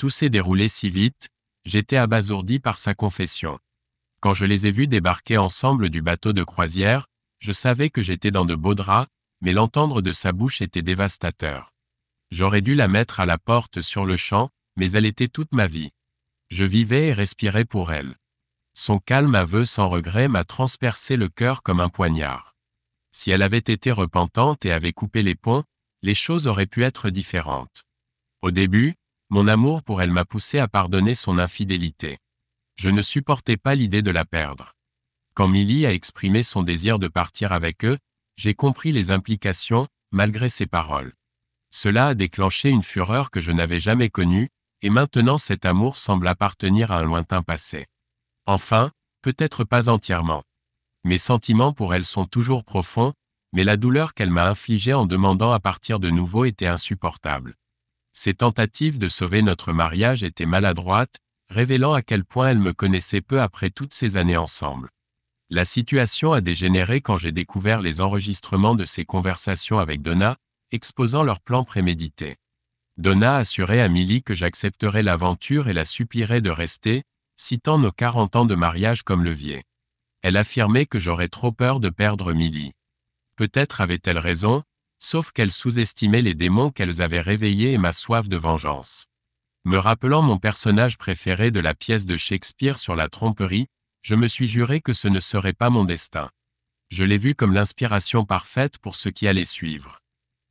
Tout s'est déroulé si vite, j'étais abasourdi par sa confession. Quand je les ai vus débarquer ensemble du bateau de croisière, je savais que j'étais dans de beaux draps, mais l'entendre de sa bouche était dévastateur. J'aurais dû la mettre à la porte sur le champ, mais elle était toute ma vie. Je vivais et respirais pour elle. Son calme aveu sans regret m'a transpercé le cœur comme un poignard. Si elle avait été repentante et avait coupé les ponts, les choses auraient pu être différentes. Au début, mon amour pour elle m'a poussé à pardonner son infidélité. Je ne supportais pas l'idée de la perdre. Quand Milly a exprimé son désir de partir avec eux, j'ai compris les implications, malgré ses paroles. Cela a déclenché une fureur que je n'avais jamais connue, et maintenant cet amour semble appartenir à un lointain passé. Enfin, peut-être pas entièrement. Mes sentiments pour elle sont toujours profonds, mais la douleur qu'elle m'a infligée en demandant à partir de nouveau était insupportable. Ses tentatives de sauver notre mariage étaient maladroites, révélant à quel point elle me connaissait peu après toutes ces années ensemble. La situation a dégénéré quand j'ai découvert les enregistrements de ses conversations avec Donna, exposant leur plan prémédité. Donna assurait à Milly que j'accepterais l'aventure et la supplierait de rester, citant nos 40 ans de mariage comme levier. Elle affirmait que j'aurais trop peur de perdre Milly. Peut-être avait-elle raison, sauf qu'elle sous estimait les démons qu'elles avaient réveillés et ma soif de vengeance. Me rappelant mon personnage préféré de la pièce de Shakespeare sur la tromperie, je me suis juré que ce ne serait pas mon destin. Je l'ai vu comme l'inspiration parfaite pour ce qui allait suivre.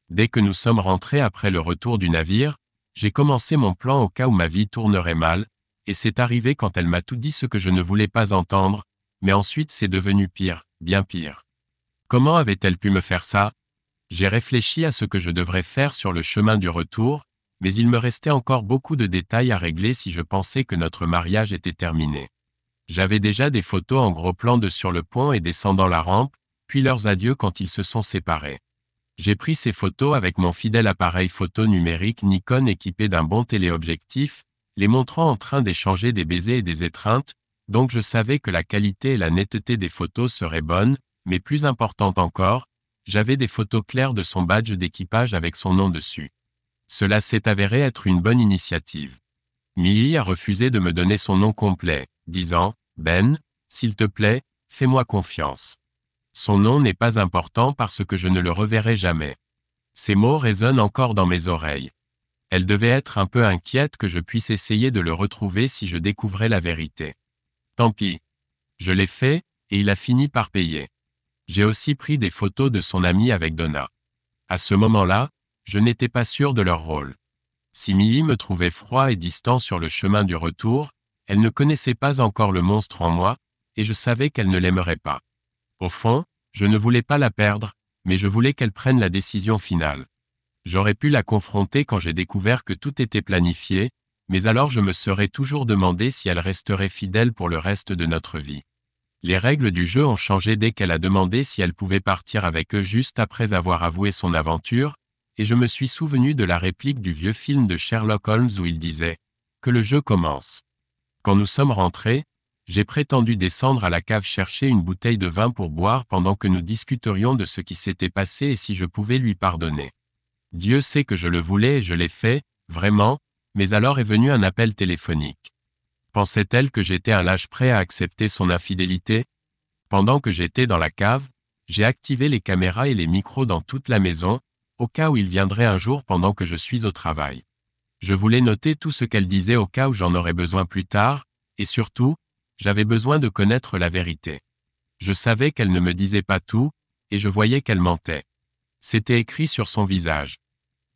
Dès que nous sommes rentrés après le retour du navire, j'ai commencé mon plan au cas où ma vie tournerait mal, et c'est arrivé quand elle m'a tout dit ce que je ne voulais pas entendre, mais ensuite c'est devenu pire, bien pire. Comment avait-elle pu me faire ça j'ai réfléchi à ce que je devrais faire sur le chemin du retour, mais il me restait encore beaucoup de détails à régler si je pensais que notre mariage était terminé. J'avais déjà des photos en gros plan de sur le pont et descendant la rampe, puis leurs adieux quand ils se sont séparés. J'ai pris ces photos avec mon fidèle appareil photo numérique Nikon équipé d'un bon téléobjectif, les montrant en train d'échanger des baisers et des étreintes, donc je savais que la qualité et la netteté des photos seraient bonnes, mais plus importante encore, j'avais des photos claires de son badge d'équipage avec son nom dessus. Cela s'est avéré être une bonne initiative. Millie a refusé de me donner son nom complet, disant, Ben, s'il te plaît, fais-moi confiance. Son nom n'est pas important parce que je ne le reverrai jamais. Ces mots résonnent encore dans mes oreilles. Elle devait être un peu inquiète que je puisse essayer de le retrouver si je découvrais la vérité. Tant pis. Je l'ai fait, et il a fini par payer. J'ai aussi pris des photos de son amie avec Donna. À ce moment-là, je n'étais pas sûr de leur rôle. Si Millie me trouvait froid et distant sur le chemin du retour, elle ne connaissait pas encore le monstre en moi, et je savais qu'elle ne l'aimerait pas. Au fond, je ne voulais pas la perdre, mais je voulais qu'elle prenne la décision finale. J'aurais pu la confronter quand j'ai découvert que tout était planifié, mais alors je me serais toujours demandé si elle resterait fidèle pour le reste de notre vie. Les règles du jeu ont changé dès qu'elle a demandé si elle pouvait partir avec eux juste après avoir avoué son aventure, et je me suis souvenu de la réplique du vieux film de Sherlock Holmes où il disait ⁇ Que le jeu commence !⁇ Quand nous sommes rentrés, j'ai prétendu descendre à la cave chercher une bouteille de vin pour boire pendant que nous discuterions de ce qui s'était passé et si je pouvais lui pardonner. Dieu sait que je le voulais et je l'ai fait, vraiment, mais alors est venu un appel téléphonique. Pensait-elle que j'étais un lâche prêt à accepter son infidélité Pendant que j'étais dans la cave, j'ai activé les caméras et les micros dans toute la maison, au cas où il viendrait un jour pendant que je suis au travail. Je voulais noter tout ce qu'elle disait au cas où j'en aurais besoin plus tard, et surtout, j'avais besoin de connaître la vérité. Je savais qu'elle ne me disait pas tout, et je voyais qu'elle mentait. C'était écrit sur son visage.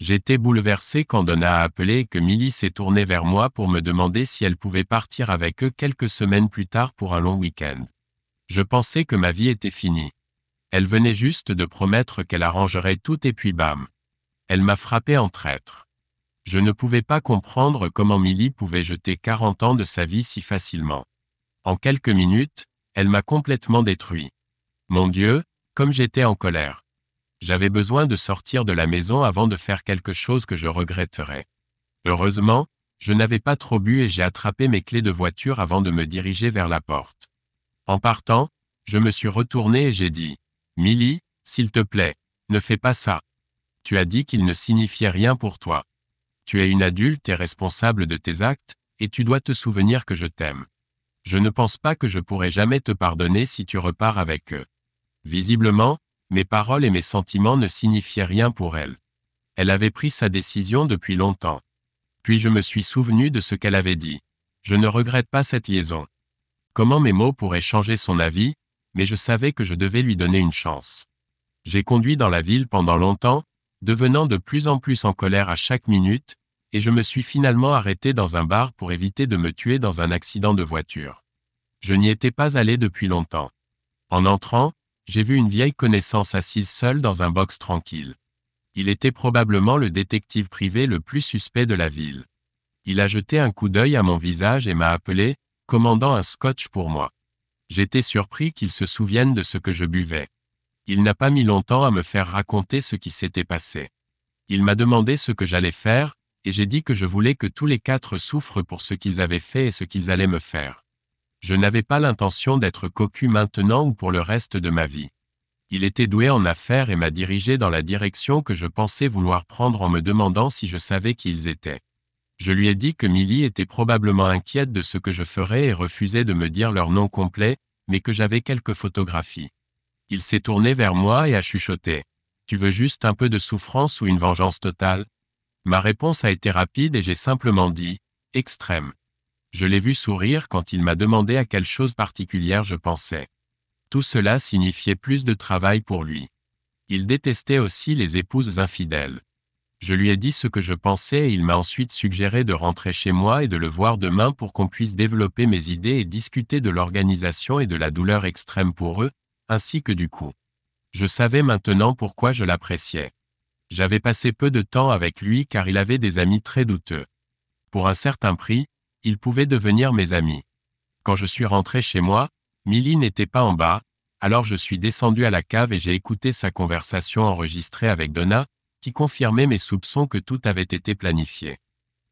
J'étais bouleversé quand Donna a appelé et que Millie s'est tournée vers moi pour me demander si elle pouvait partir avec eux quelques semaines plus tard pour un long week-end. Je pensais que ma vie était finie. Elle venait juste de promettre qu'elle arrangerait tout et puis bam. Elle m'a frappé en traître. Je ne pouvais pas comprendre comment Millie pouvait jeter 40 ans de sa vie si facilement. En quelques minutes, elle m'a complètement détruit. Mon Dieu, comme j'étais en colère. J'avais besoin de sortir de la maison avant de faire quelque chose que je regretterais. Heureusement, je n'avais pas trop bu et j'ai attrapé mes clés de voiture avant de me diriger vers la porte. En partant, je me suis retourné et j'ai dit, Milly, s'il te plaît, ne fais pas ça. Tu as dit qu'il ne signifiait rien pour toi. Tu es une adulte et responsable de tes actes, et tu dois te souvenir que je t'aime. Je ne pense pas que je pourrai jamais te pardonner si tu repars avec eux. Visiblement, mes paroles et mes sentiments ne signifiaient rien pour elle. Elle avait pris sa décision depuis longtemps. Puis je me suis souvenu de ce qu'elle avait dit. Je ne regrette pas cette liaison. Comment mes mots pourraient changer son avis, mais je savais que je devais lui donner une chance. J'ai conduit dans la ville pendant longtemps, devenant de plus en plus en colère à chaque minute, et je me suis finalement arrêté dans un bar pour éviter de me tuer dans un accident de voiture. Je n'y étais pas allé depuis longtemps. En entrant, j'ai vu une vieille connaissance assise seule dans un box tranquille. Il était probablement le détective privé le plus suspect de la ville. Il a jeté un coup d'œil à mon visage et m'a appelé, commandant un scotch pour moi. J'étais surpris qu'il se souvienne de ce que je buvais. Il n'a pas mis longtemps à me faire raconter ce qui s'était passé. Il m'a demandé ce que j'allais faire, et j'ai dit que je voulais que tous les quatre souffrent pour ce qu'ils avaient fait et ce qu'ils allaient me faire. Je n'avais pas l'intention d'être cocu maintenant ou pour le reste de ma vie. Il était doué en affaires et m'a dirigé dans la direction que je pensais vouloir prendre en me demandant si je savais qui ils étaient. Je lui ai dit que Millie était probablement inquiète de ce que je ferais et refusait de me dire leur nom complet, mais que j'avais quelques photographies. Il s'est tourné vers moi et a chuchoté. Tu veux juste un peu de souffrance ou une vengeance totale Ma réponse a été rapide et j'ai simplement dit, extrême. Je l'ai vu sourire quand il m'a demandé à quelle chose particulière je pensais. Tout cela signifiait plus de travail pour lui. Il détestait aussi les épouses infidèles. Je lui ai dit ce que je pensais et il m'a ensuite suggéré de rentrer chez moi et de le voir demain pour qu'on puisse développer mes idées et discuter de l'organisation et de la douleur extrême pour eux, ainsi que du coup. Je savais maintenant pourquoi je l'appréciais. J'avais passé peu de temps avec lui car il avait des amis très douteux. Pour un certain prix, ils pouvaient devenir mes amis. Quand je suis rentré chez moi, Milly n'était pas en bas, alors je suis descendu à la cave et j'ai écouté sa conversation enregistrée avec Donna, qui confirmait mes soupçons que tout avait été planifié.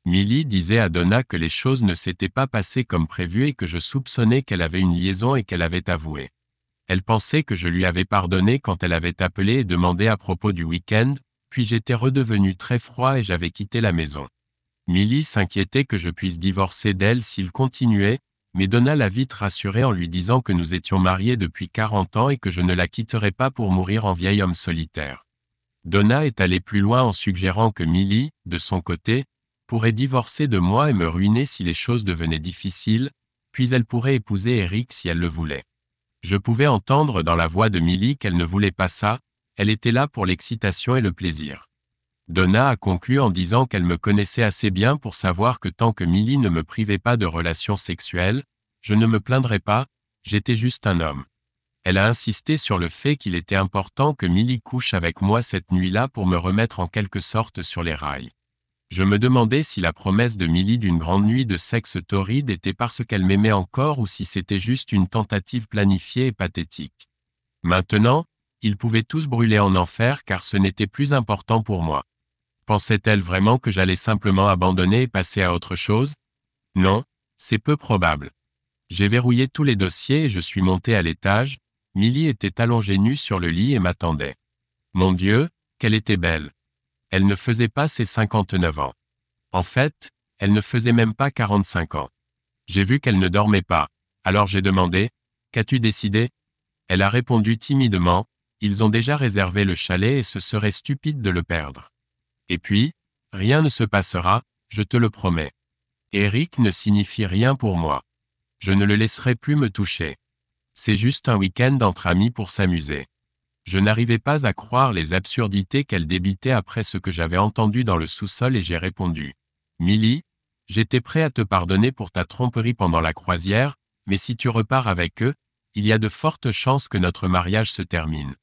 Milly disait à Donna que les choses ne s'étaient pas passées comme prévu et que je soupçonnais qu'elle avait une liaison et qu'elle avait avoué. Elle pensait que je lui avais pardonné quand elle avait appelé et demandé à propos du week-end, puis j'étais redevenu très froid et j'avais quitté la maison. Millie s'inquiétait que je puisse divorcer d'elle s'il continuait, mais donna la vite rassurée en lui disant que nous étions mariés depuis 40 ans et que je ne la quitterais pas pour mourir en vieil homme solitaire. Donna est allée plus loin en suggérant que Millie, de son côté, pourrait divorcer de moi et me ruiner si les choses devenaient difficiles, puis elle pourrait épouser Eric si elle le voulait. Je pouvais entendre dans la voix de Milly qu'elle ne voulait pas ça, elle était là pour l'excitation et le plaisir. Donna a conclu en disant qu'elle me connaissait assez bien pour savoir que tant que Millie ne me privait pas de relations sexuelles, je ne me plaindrais pas, j'étais juste un homme. Elle a insisté sur le fait qu'il était important que Millie couche avec moi cette nuit-là pour me remettre en quelque sorte sur les rails. Je me demandais si la promesse de Millie d'une grande nuit de sexe torride était parce qu'elle m'aimait encore ou si c'était juste une tentative planifiée et pathétique. Maintenant, ils pouvaient tous brûler en enfer car ce n'était plus important pour moi. Pensait-elle vraiment que j'allais simplement abandonner et passer à autre chose Non, c'est peu probable. J'ai verrouillé tous les dossiers et je suis monté à l'étage. Millie était allongée nue sur le lit et m'attendait. Mon Dieu, qu'elle était belle. Elle ne faisait pas ses 59 ans. En fait, elle ne faisait même pas 45 ans. J'ai vu qu'elle ne dormait pas, alors j'ai demandé, Qu'as-tu décidé Elle a répondu timidement, Ils ont déjà réservé le chalet et ce serait stupide de le perdre. Et puis, rien ne se passera, je te le promets. Eric ne signifie rien pour moi. Je ne le laisserai plus me toucher. C'est juste un week-end entre amis pour s'amuser. Je n'arrivais pas à croire les absurdités qu'elle débitait après ce que j'avais entendu dans le sous-sol et j'ai répondu. Milly, j'étais prêt à te pardonner pour ta tromperie pendant la croisière, mais si tu repars avec eux, il y a de fortes chances que notre mariage se termine.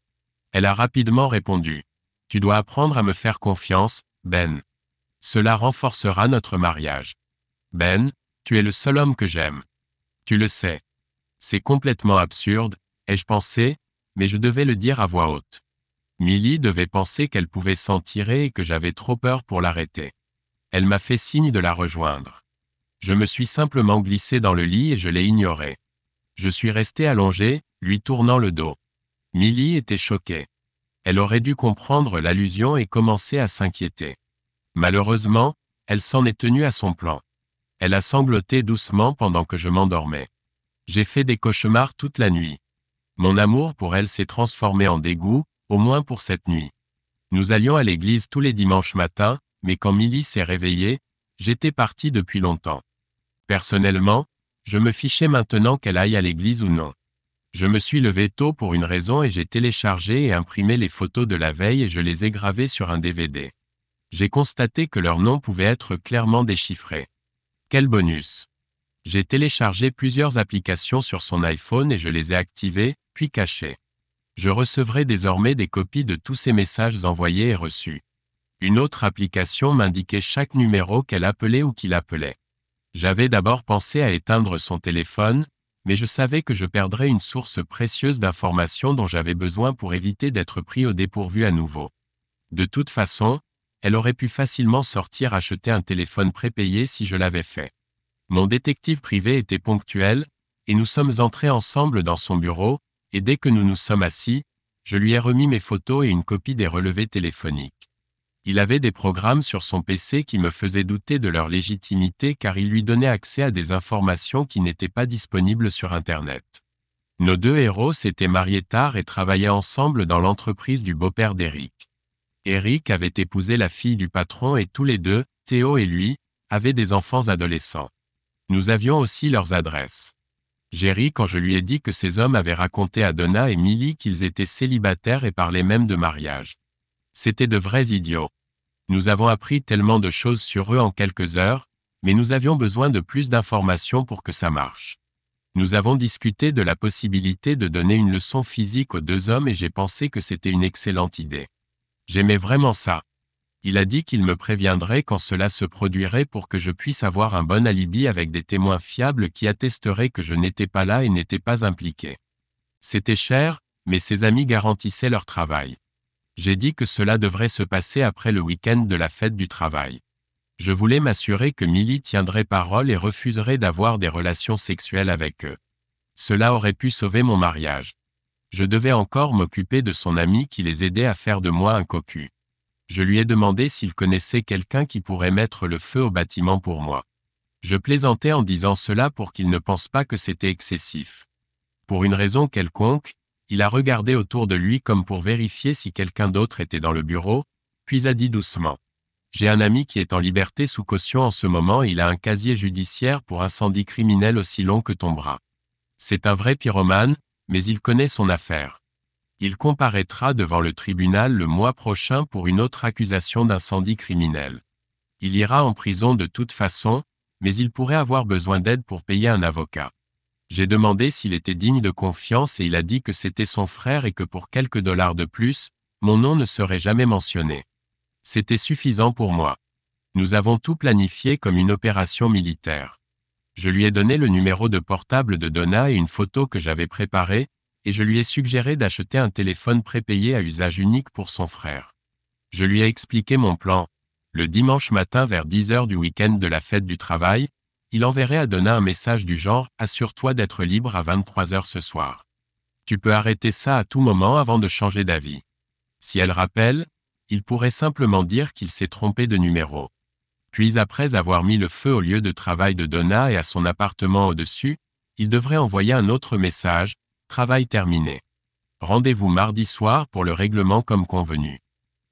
Elle a rapidement répondu. Tu dois apprendre à me faire confiance, Ben. Cela renforcera notre mariage. Ben, tu es le seul homme que j'aime. Tu le sais. C'est complètement absurde, ai-je pensé, mais je devais le dire à voix haute. Millie devait penser qu'elle pouvait s'en tirer et que j'avais trop peur pour l'arrêter. Elle m'a fait signe de la rejoindre. Je me suis simplement glissé dans le lit et je l'ai ignoré. Je suis resté allongé, lui tournant le dos. Millie était choquée elle aurait dû comprendre l'allusion et commencer à s'inquiéter. Malheureusement, elle s'en est tenue à son plan. Elle a sangloté doucement pendant que je m'endormais. J'ai fait des cauchemars toute la nuit. Mon amour pour elle s'est transformé en dégoût, au moins pour cette nuit. Nous allions à l'église tous les dimanches matins, mais quand Milly s'est réveillée, j'étais parti depuis longtemps. Personnellement, je me fichais maintenant qu'elle aille à l'église ou non. Je me suis levé tôt pour une raison et j'ai téléchargé et imprimé les photos de la veille et je les ai gravées sur un DVD. J'ai constaté que leur nom pouvait être clairement déchiffré. Quel bonus J'ai téléchargé plusieurs applications sur son iPhone et je les ai activées, puis cachées. Je recevrai désormais des copies de tous ces messages envoyés et reçus. Une autre application m'indiquait chaque numéro qu'elle appelait ou qu'il appelait. J'avais d'abord pensé à éteindre son téléphone, mais je savais que je perdrais une source précieuse d'informations dont j'avais besoin pour éviter d'être pris au dépourvu à nouveau. De toute façon, elle aurait pu facilement sortir acheter un téléphone prépayé si je l'avais fait. Mon détective privé était ponctuel, et nous sommes entrés ensemble dans son bureau, et dès que nous nous sommes assis, je lui ai remis mes photos et une copie des relevés téléphoniques il avait des programmes sur son PC qui me faisaient douter de leur légitimité car il lui donnait accès à des informations qui n'étaient pas disponibles sur Internet. Nos deux héros s'étaient mariés tard et travaillaient ensemble dans l'entreprise du beau-père d'Eric. Eric avait épousé la fille du patron et tous les deux, Théo et lui, avaient des enfants adolescents. Nous avions aussi leurs adresses. J'ai ri quand je lui ai dit que ces hommes avaient raconté à Donna et Millie qu'ils étaient célibataires et parlaient même de mariage. C'était de vrais idiots. Nous avons appris tellement de choses sur eux en quelques heures, mais nous avions besoin de plus d'informations pour que ça marche. Nous avons discuté de la possibilité de donner une leçon physique aux deux hommes et j'ai pensé que c'était une excellente idée. J'aimais vraiment ça. Il a dit qu'il me préviendrait quand cela se produirait pour que je puisse avoir un bon alibi avec des témoins fiables qui attesteraient que je n'étais pas là et n'étais pas impliqué. C'était cher, mais ses amis garantissaient leur travail. J'ai dit que cela devrait se passer après le week-end de la fête du travail. Je voulais m'assurer que Milly tiendrait parole et refuserait d'avoir des relations sexuelles avec eux. Cela aurait pu sauver mon mariage. Je devais encore m'occuper de son ami qui les aidait à faire de moi un cocu. Je lui ai demandé s'il connaissait quelqu'un qui pourrait mettre le feu au bâtiment pour moi. Je plaisantais en disant cela pour qu'il ne pense pas que c'était excessif. Pour une raison quelconque, il a regardé autour de lui comme pour vérifier si quelqu'un d'autre était dans le bureau, puis a dit doucement. J'ai un ami qui est en liberté sous caution en ce moment il a un casier judiciaire pour incendie criminel aussi long que ton bras. C'est un vrai pyromane, mais il connaît son affaire. Il comparaîtra devant le tribunal le mois prochain pour une autre accusation d'incendie criminel. Il ira en prison de toute façon, mais il pourrait avoir besoin d'aide pour payer un avocat. J'ai demandé s'il était digne de confiance et il a dit que c'était son frère et que pour quelques dollars de plus, mon nom ne serait jamais mentionné. C'était suffisant pour moi. Nous avons tout planifié comme une opération militaire. Je lui ai donné le numéro de portable de Donna et une photo que j'avais préparée, et je lui ai suggéré d'acheter un téléphone prépayé à usage unique pour son frère. Je lui ai expliqué mon plan. Le dimanche matin vers 10 h du week-end de la fête du travail, il enverrait à Donna un message du genre Assure-toi d'être libre à 23h ce soir. Tu peux arrêter ça à tout moment avant de changer d'avis. Si elle rappelle, il pourrait simplement dire qu'il s'est trompé de numéro. Puis après avoir mis le feu au lieu de travail de Donna et à son appartement au-dessus, il devrait envoyer un autre message, Travail terminé. Rendez-vous mardi soir pour le règlement comme convenu.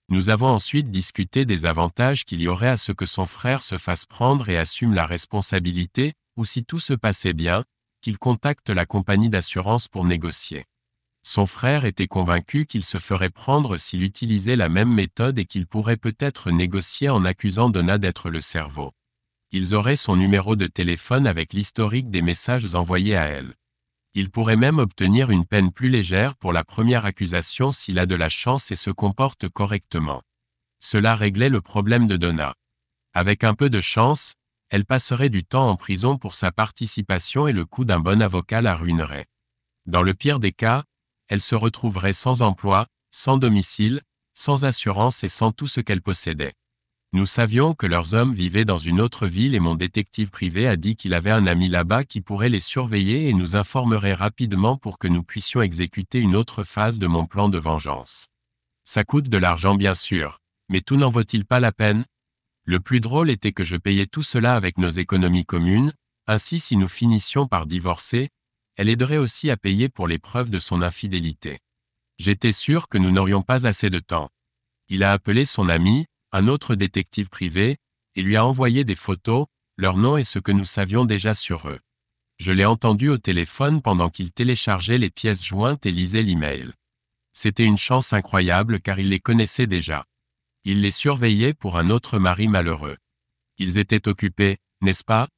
Nous avons ensuite discuté des avantages qu'il y aurait à ce que son frère se fasse prendre et assume la responsabilité, ou si tout se passait bien, qu'il contacte la compagnie d'assurance pour négocier. Son frère était convaincu qu'il se ferait prendre s'il utilisait la même méthode et qu'il pourrait peut-être négocier en accusant Donna d'être le cerveau. Ils auraient son numéro de téléphone avec l'historique des messages envoyés à elle. Il pourrait même obtenir une peine plus légère pour la première accusation s'il a de la chance et se comporte correctement. Cela réglait le problème de Donna. Avec un peu de chance, elle passerait du temps en prison pour sa participation et le coût d'un bon avocat la ruinerait. Dans le pire des cas, elle se retrouverait sans emploi, sans domicile, sans assurance et sans tout ce qu'elle possédait. Nous savions que leurs hommes vivaient dans une autre ville et mon détective privé a dit qu'il avait un ami là-bas qui pourrait les surveiller et nous informerait rapidement pour que nous puissions exécuter une autre phase de mon plan de vengeance. Ça coûte de l'argent bien sûr, mais tout n'en vaut-il pas la peine Le plus drôle était que je payais tout cela avec nos économies communes, ainsi si nous finissions par divorcer, elle aiderait aussi à payer pour les preuves de son infidélité. J'étais sûr que nous n'aurions pas assez de temps. Il a appelé son ami, un autre détective privé, et lui a envoyé des photos, leur nom et ce que nous savions déjà sur eux. Je l'ai entendu au téléphone pendant qu'il téléchargeait les pièces jointes et lisait l'email. C'était une chance incroyable car il les connaissait déjà. Il les surveillait pour un autre mari malheureux. Ils étaient occupés, n'est-ce pas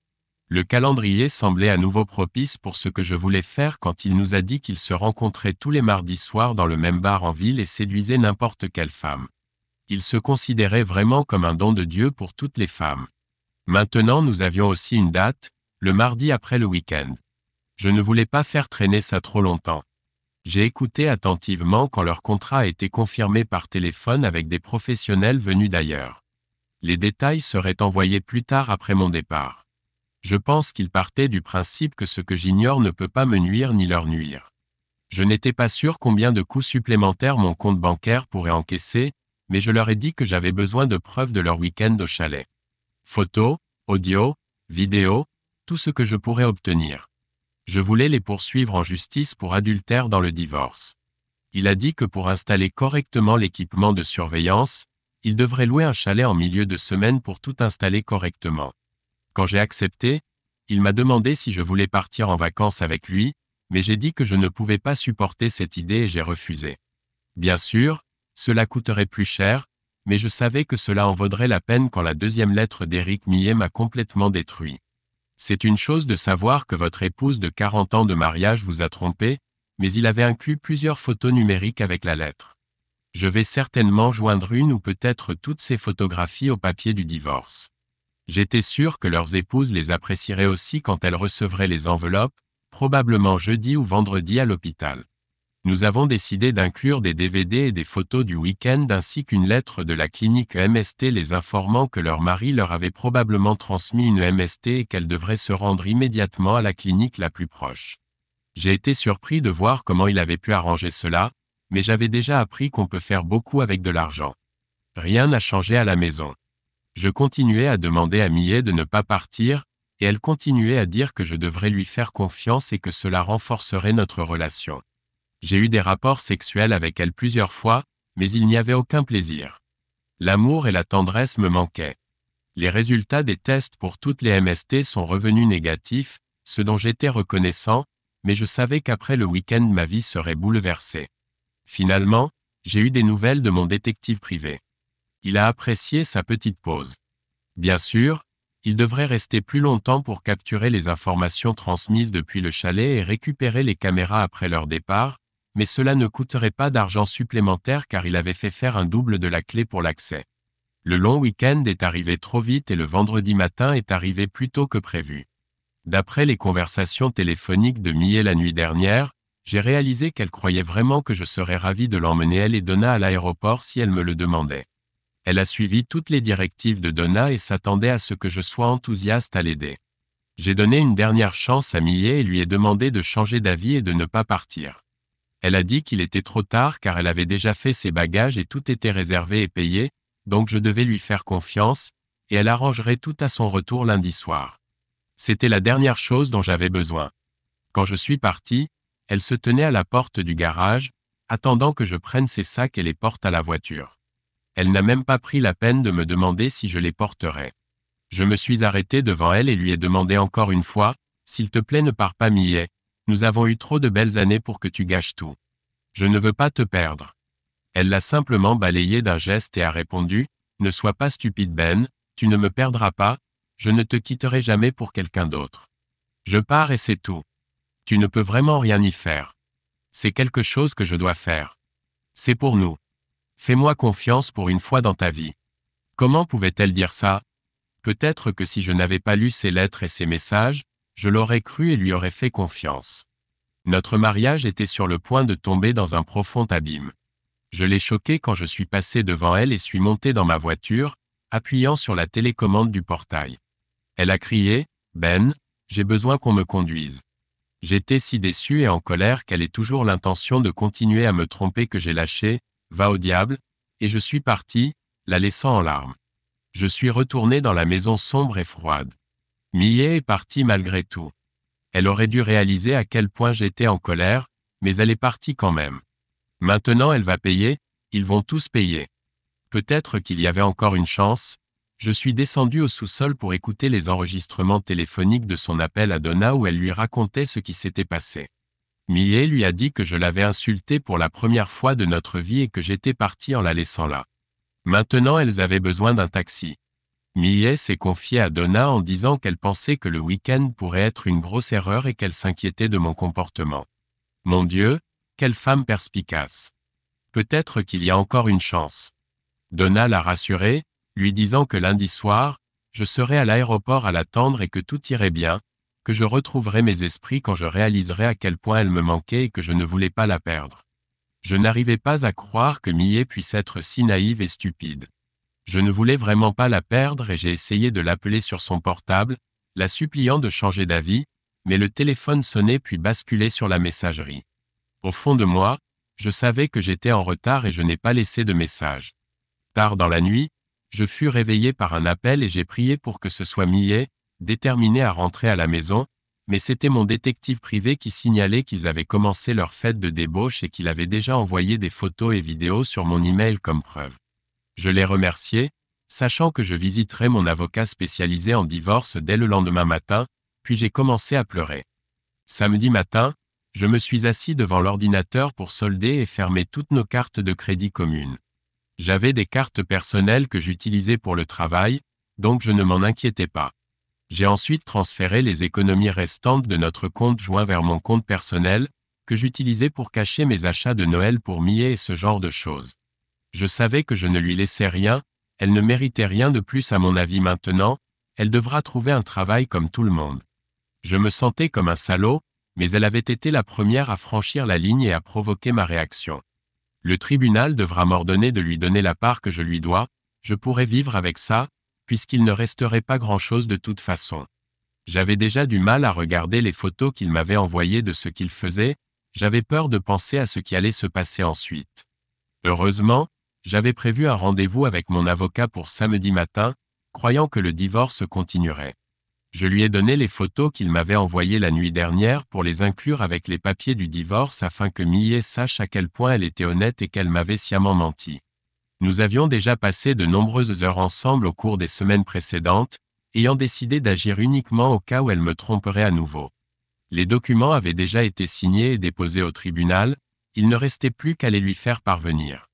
Le calendrier semblait à nouveau propice pour ce que je voulais faire quand il nous a dit qu'il se rencontrait tous les mardis soirs dans le même bar en ville et séduisait n'importe quelle femme il se considérait vraiment comme un don de Dieu pour toutes les femmes. Maintenant nous avions aussi une date, le mardi après le week-end. Je ne voulais pas faire traîner ça trop longtemps. J'ai écouté attentivement quand leur contrat a été confirmé par téléphone avec des professionnels venus d'ailleurs. Les détails seraient envoyés plus tard après mon départ. Je pense qu'ils partaient du principe que ce que j'ignore ne peut pas me nuire ni leur nuire. Je n'étais pas sûr combien de coûts supplémentaires mon compte bancaire pourrait encaisser, mais je leur ai dit que j'avais besoin de preuves de leur week-end au chalet. Photos, audio, vidéos, tout ce que je pourrais obtenir. Je voulais les poursuivre en justice pour adultère dans le divorce. Il a dit que pour installer correctement l'équipement de surveillance, il devrait louer un chalet en milieu de semaine pour tout installer correctement. Quand j'ai accepté, il m'a demandé si je voulais partir en vacances avec lui, mais j'ai dit que je ne pouvais pas supporter cette idée et j'ai refusé. Bien sûr, cela coûterait plus cher, mais je savais que cela en vaudrait la peine quand la deuxième lettre d'Éric Millet m'a complètement détruit. C'est une chose de savoir que votre épouse de 40 ans de mariage vous a trompé, mais il avait inclus plusieurs photos numériques avec la lettre. Je vais certainement joindre une ou peut-être toutes ces photographies au papier du divorce. J'étais sûr que leurs épouses les apprécieraient aussi quand elles recevraient les enveloppes, probablement jeudi ou vendredi à l'hôpital nous avons décidé d'inclure des DVD et des photos du week-end ainsi qu'une lettre de la clinique MST les informant que leur mari leur avait probablement transmis une MST et qu'elle devrait se rendre immédiatement à la clinique la plus proche. J'ai été surpris de voir comment il avait pu arranger cela, mais j'avais déjà appris qu'on peut faire beaucoup avec de l'argent. Rien n'a changé à la maison. Je continuais à demander à Millet de ne pas partir, et elle continuait à dire que je devrais lui faire confiance et que cela renforcerait notre relation. J'ai eu des rapports sexuels avec elle plusieurs fois, mais il n'y avait aucun plaisir. L'amour et la tendresse me manquaient. Les résultats des tests pour toutes les MST sont revenus négatifs, ce dont j'étais reconnaissant, mais je savais qu'après le week-end ma vie serait bouleversée. Finalement, j'ai eu des nouvelles de mon détective privé. Il a apprécié sa petite pause. Bien sûr, il devrait rester plus longtemps pour capturer les informations transmises depuis le chalet et récupérer les caméras après leur départ, mais cela ne coûterait pas d'argent supplémentaire car il avait fait faire un double de la clé pour l'accès. Le long week-end est arrivé trop vite et le vendredi matin est arrivé plus tôt que prévu. D'après les conversations téléphoniques de Millet la nuit dernière, j'ai réalisé qu'elle croyait vraiment que je serais ravi de l'emmener elle et Donna à l'aéroport si elle me le demandait. Elle a suivi toutes les directives de Donna et s'attendait à ce que je sois enthousiaste à l'aider. J'ai donné une dernière chance à Millet et lui ai demandé de changer d'avis et de ne pas partir. Elle a dit qu'il était trop tard car elle avait déjà fait ses bagages et tout était réservé et payé, donc je devais lui faire confiance, et elle arrangerait tout à son retour lundi soir. C'était la dernière chose dont j'avais besoin. Quand je suis parti, elle se tenait à la porte du garage, attendant que je prenne ses sacs et les porte à la voiture. Elle n'a même pas pris la peine de me demander si je les porterais. Je me suis arrêté devant elle et lui ai demandé encore une fois, S'il te plaît ne pars pas Millet, nous avons eu trop de belles années pour que tu gâches tout. Je ne veux pas te perdre. Elle l'a simplement balayé d'un geste et a répondu, Ne sois pas stupide Ben, tu ne me perdras pas, je ne te quitterai jamais pour quelqu'un d'autre. Je pars et c'est tout. Tu ne peux vraiment rien y faire. C'est quelque chose que je dois faire. C'est pour nous. Fais-moi confiance pour une fois dans ta vie. Comment pouvait-elle dire ça Peut-être que si je n'avais pas lu ses lettres et ses messages, je l'aurais cru et lui aurais fait confiance. Notre mariage était sur le point de tomber dans un profond abîme. Je l'ai choquée quand je suis passé devant elle et suis monté dans ma voiture, appuyant sur la télécommande du portail. Elle a crié, Ben, j'ai besoin qu'on me conduise. J'étais si déçu et en colère qu'elle ait toujours l'intention de continuer à me tromper que j'ai lâché, va au diable, et je suis parti, la laissant en larmes. Je suis retourné dans la maison sombre et froide. Millet est partie malgré tout. Elle aurait dû réaliser à quel point j'étais en colère, mais elle est partie quand même. Maintenant elle va payer, ils vont tous payer. Peut-être qu'il y avait encore une chance, je suis descendu au sous-sol pour écouter les enregistrements téléphoniques de son appel à Donna où elle lui racontait ce qui s'était passé. Millet lui a dit que je l'avais insultée pour la première fois de notre vie et que j'étais parti en la laissant là. Maintenant elles avaient besoin d'un taxi. Millet s'est confiée à Donna en disant qu'elle pensait que le week-end pourrait être une grosse erreur et qu'elle s'inquiétait de mon comportement. Mon Dieu, quelle femme perspicace. Peut-être qu'il y a encore une chance. Donna l'a rassurée, lui disant que lundi soir, je serai à l'aéroport à l'attendre et que tout irait bien, que je retrouverai mes esprits quand je réaliserai à quel point elle me manquait et que je ne voulais pas la perdre. Je n'arrivais pas à croire que Millet puisse être si naïve et stupide. Je ne voulais vraiment pas la perdre et j'ai essayé de l'appeler sur son portable, la suppliant de changer d'avis, mais le téléphone sonnait puis basculait sur la messagerie. Au fond de moi, je savais que j'étais en retard et je n'ai pas laissé de message. Tard dans la nuit, je fus réveillé par un appel et j'ai prié pour que ce soit Millet, déterminé à rentrer à la maison, mais c'était mon détective privé qui signalait qu'ils avaient commencé leur fête de débauche et qu'il avait déjà envoyé des photos et vidéos sur mon email comme preuve. Je l'ai remercié, sachant que je visiterai mon avocat spécialisé en divorce dès le lendemain matin, puis j'ai commencé à pleurer. Samedi matin, je me suis assis devant l'ordinateur pour solder et fermer toutes nos cartes de crédit communes. J'avais des cartes personnelles que j'utilisais pour le travail, donc je ne m'en inquiétais pas. J'ai ensuite transféré les économies restantes de notre compte joint vers mon compte personnel, que j'utilisais pour cacher mes achats de Noël pour millet et ce genre de choses je savais que je ne lui laissais rien, elle ne méritait rien de plus à mon avis maintenant, elle devra trouver un travail comme tout le monde. Je me sentais comme un salaud, mais elle avait été la première à franchir la ligne et à provoquer ma réaction. Le tribunal devra m'ordonner de lui donner la part que je lui dois, je pourrais vivre avec ça, puisqu'il ne resterait pas grand-chose de toute façon. J'avais déjà du mal à regarder les photos qu'il m'avait envoyées de ce qu'il faisait, j'avais peur de penser à ce qui allait se passer ensuite. Heureusement, j'avais prévu un rendez-vous avec mon avocat pour samedi matin, croyant que le divorce continuerait. Je lui ai donné les photos qu'il m'avait envoyées la nuit dernière pour les inclure avec les papiers du divorce afin que Millet sache à quel point elle était honnête et qu'elle m'avait sciemment menti. Nous avions déjà passé de nombreuses heures ensemble au cours des semaines précédentes, ayant décidé d'agir uniquement au cas où elle me tromperait à nouveau. Les documents avaient déjà été signés et déposés au tribunal, il ne restait plus qu'à les lui faire parvenir.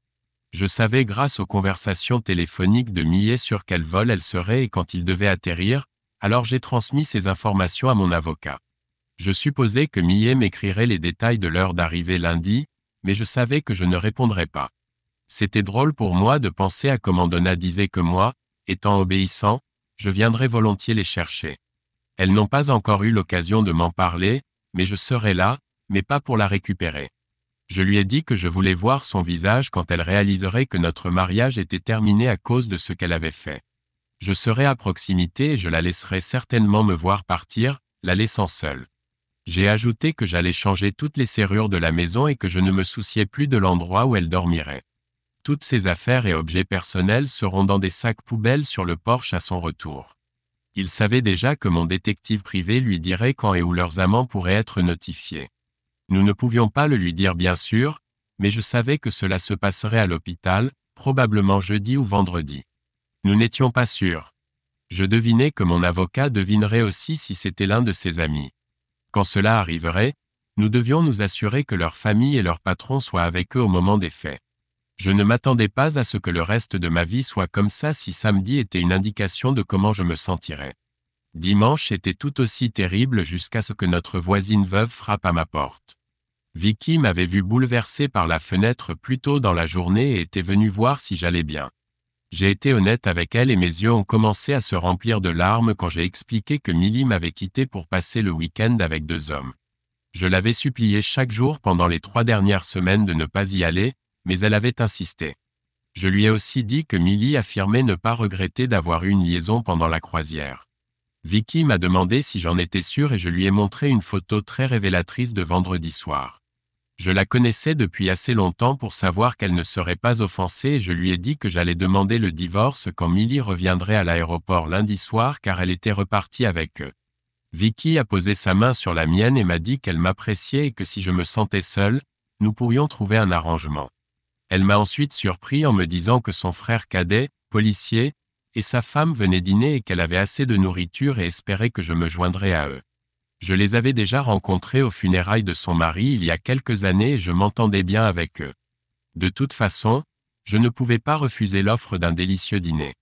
Je savais grâce aux conversations téléphoniques de Millet sur quel vol elle serait et quand il devait atterrir, alors j'ai transmis ces informations à mon avocat. Je supposais que Millet m'écrirait les détails de l'heure d'arrivée lundi, mais je savais que je ne répondrais pas. C'était drôle pour moi de penser à comment Donna disait que moi, étant obéissant, je viendrais volontiers les chercher. Elles n'ont pas encore eu l'occasion de m'en parler, mais je serai là, mais pas pour la récupérer je lui ai dit que je voulais voir son visage quand elle réaliserait que notre mariage était terminé à cause de ce qu'elle avait fait. Je serai à proximité et je la laisserai certainement me voir partir, la laissant seule. J'ai ajouté que j'allais changer toutes les serrures de la maison et que je ne me souciais plus de l'endroit où elle dormirait. Toutes ses affaires et objets personnels seront dans des sacs poubelles sur le porche à son retour. Il savait déjà que mon détective privé lui dirait quand et où leurs amants pourraient être notifiés. Nous ne pouvions pas le lui dire bien sûr, mais je savais que cela se passerait à l'hôpital, probablement jeudi ou vendredi. Nous n'étions pas sûrs. Je devinais que mon avocat devinerait aussi si c'était l'un de ses amis. Quand cela arriverait, nous devions nous assurer que leur famille et leur patron soient avec eux au moment des faits. Je ne m'attendais pas à ce que le reste de ma vie soit comme ça si samedi était une indication de comment je me sentirais. Dimanche était tout aussi terrible jusqu'à ce que notre voisine veuve frappe à ma porte. Vicky m'avait vu bouleversée par la fenêtre plus tôt dans la journée et était venue voir si j'allais bien. J'ai été honnête avec elle et mes yeux ont commencé à se remplir de larmes quand j'ai expliqué que Millie m'avait quitté pour passer le week-end avec deux hommes. Je l'avais suppliée chaque jour pendant les trois dernières semaines de ne pas y aller, mais elle avait insisté. Je lui ai aussi dit que Millie affirmait ne pas regretter d'avoir eu une liaison pendant la croisière. Vicky m'a demandé si j'en étais sûr et je lui ai montré une photo très révélatrice de vendredi soir. Je la connaissais depuis assez longtemps pour savoir qu'elle ne serait pas offensée et je lui ai dit que j'allais demander le divorce quand Millie reviendrait à l'aéroport lundi soir car elle était repartie avec eux. Vicky a posé sa main sur la mienne et m'a dit qu'elle m'appréciait et que si je me sentais seul, nous pourrions trouver un arrangement. Elle m'a ensuite surpris en me disant que son frère cadet, policier, et sa femme venait dîner et qu'elle avait assez de nourriture et espérait que je me joindrais à eux. Je les avais déjà rencontrés aux funérailles de son mari il y a quelques années et je m'entendais bien avec eux. De toute façon, je ne pouvais pas refuser l'offre d'un délicieux dîner.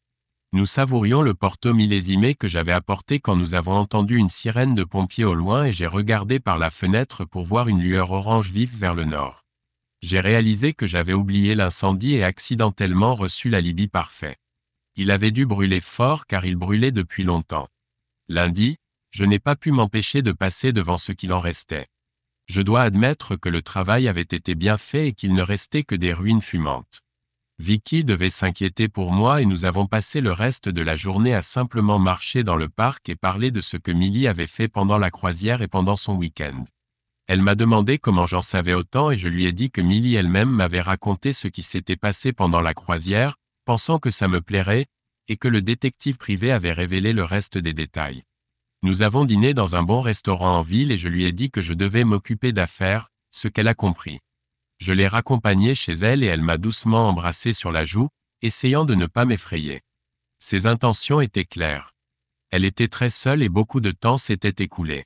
Nous savourions le porto millésimé que j'avais apporté quand nous avons entendu une sirène de pompiers au loin et j'ai regardé par la fenêtre pour voir une lueur orange vive vers le nord. J'ai réalisé que j'avais oublié l'incendie et accidentellement reçu la l'alibi parfait. Il avait dû brûler fort car il brûlait depuis longtemps. Lundi, je n'ai pas pu m'empêcher de passer devant ce qu'il en restait. Je dois admettre que le travail avait été bien fait et qu'il ne restait que des ruines fumantes. Vicky devait s'inquiéter pour moi et nous avons passé le reste de la journée à simplement marcher dans le parc et parler de ce que Millie avait fait pendant la croisière et pendant son week-end. Elle m'a demandé comment j'en savais autant et je lui ai dit que Millie elle-même m'avait raconté ce qui s'était passé pendant la croisière, pensant que ça me plairait, et que le détective privé avait révélé le reste des détails. Nous avons dîné dans un bon restaurant en ville et je lui ai dit que je devais m'occuper d'affaires, ce qu'elle a compris. Je l'ai raccompagnée chez elle et elle m'a doucement embrassé sur la joue, essayant de ne pas m'effrayer. Ses intentions étaient claires. Elle était très seule et beaucoup de temps s'était écoulé.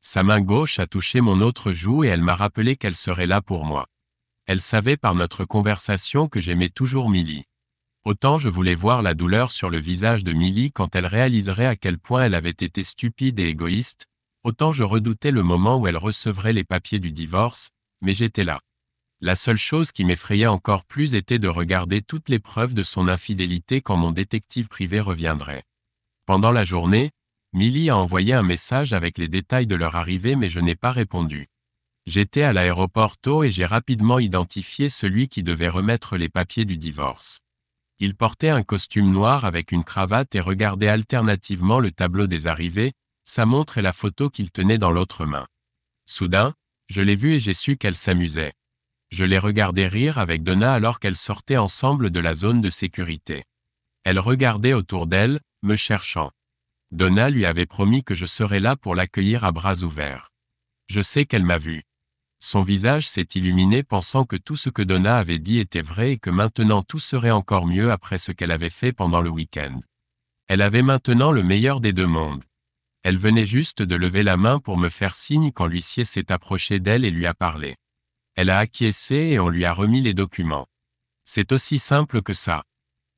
Sa main gauche a touché mon autre joue et elle m'a rappelé qu'elle serait là pour moi. Elle savait par notre conversation que j'aimais toujours Milly. Autant je voulais voir la douleur sur le visage de Milly quand elle réaliserait à quel point elle avait été stupide et égoïste, autant je redoutais le moment où elle recevrait les papiers du divorce, mais j'étais là. La seule chose qui m'effrayait encore plus était de regarder toutes les preuves de son infidélité quand mon détective privé reviendrait. Pendant la journée, Milly a envoyé un message avec les détails de leur arrivée mais je n'ai pas répondu. J'étais à l'aéroport tôt et j'ai rapidement identifié celui qui devait remettre les papiers du divorce. Il portait un costume noir avec une cravate et regardait alternativement le tableau des arrivées, sa montre et la photo qu'il tenait dans l'autre main. Soudain, je l'ai vue et j'ai su qu'elle s'amusait. Je l'ai regardée rire avec Donna alors qu'elles sortaient ensemble de la zone de sécurité. Elle regardait autour d'elle, me cherchant. Donna lui avait promis que je serais là pour l'accueillir à bras ouverts. Je sais qu'elle m'a vu son visage s'est illuminé pensant que tout ce que Donna avait dit était vrai et que maintenant tout serait encore mieux après ce qu'elle avait fait pendant le week-end. Elle avait maintenant le meilleur des deux mondes. Elle venait juste de lever la main pour me faire signe quand l'huissier s'est approché d'elle et lui a parlé. Elle a acquiescé et on lui a remis les documents. C'est aussi simple que ça.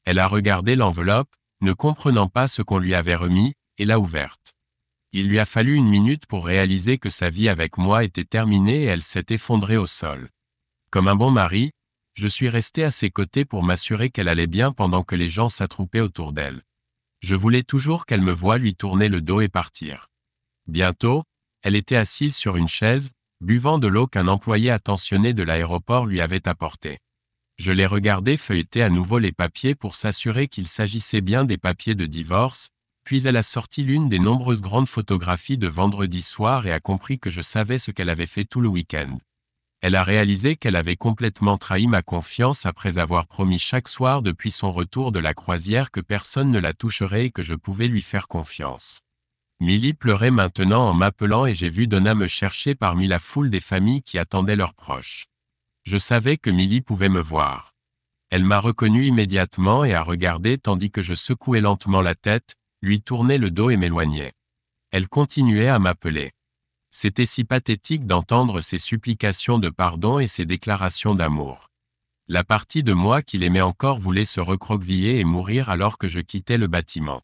Elle a regardé l'enveloppe, ne comprenant pas ce qu'on lui avait remis, et l'a ouverte. Il lui a fallu une minute pour réaliser que sa vie avec moi était terminée et elle s'est effondrée au sol. Comme un bon mari, je suis resté à ses côtés pour m'assurer qu'elle allait bien pendant que les gens s'attroupaient autour d'elle. Je voulais toujours qu'elle me voie lui tourner le dos et partir. Bientôt, elle était assise sur une chaise, buvant de l'eau qu'un employé attentionné de l'aéroport lui avait apportée. Je l'ai regardée feuilleter à nouveau les papiers pour s'assurer qu'il s'agissait bien des papiers de divorce, puis elle a sorti l'une des nombreuses grandes photographies de vendredi soir et a compris que je savais ce qu'elle avait fait tout le week-end. Elle a réalisé qu'elle avait complètement trahi ma confiance après avoir promis chaque soir depuis son retour de la croisière que personne ne la toucherait et que je pouvais lui faire confiance. Millie pleurait maintenant en m'appelant et j'ai vu Donna me chercher parmi la foule des familles qui attendaient leurs proches. Je savais que Millie pouvait me voir. Elle m'a reconnu immédiatement et a regardé tandis que je secouais lentement la tête, lui tournait le dos et m'éloignait. Elle continuait à m'appeler. C'était si pathétique d'entendre ses supplications de pardon et ses déclarations d'amour. La partie de moi qui l'aimait encore voulait se recroqueviller et mourir alors que je quittais le bâtiment.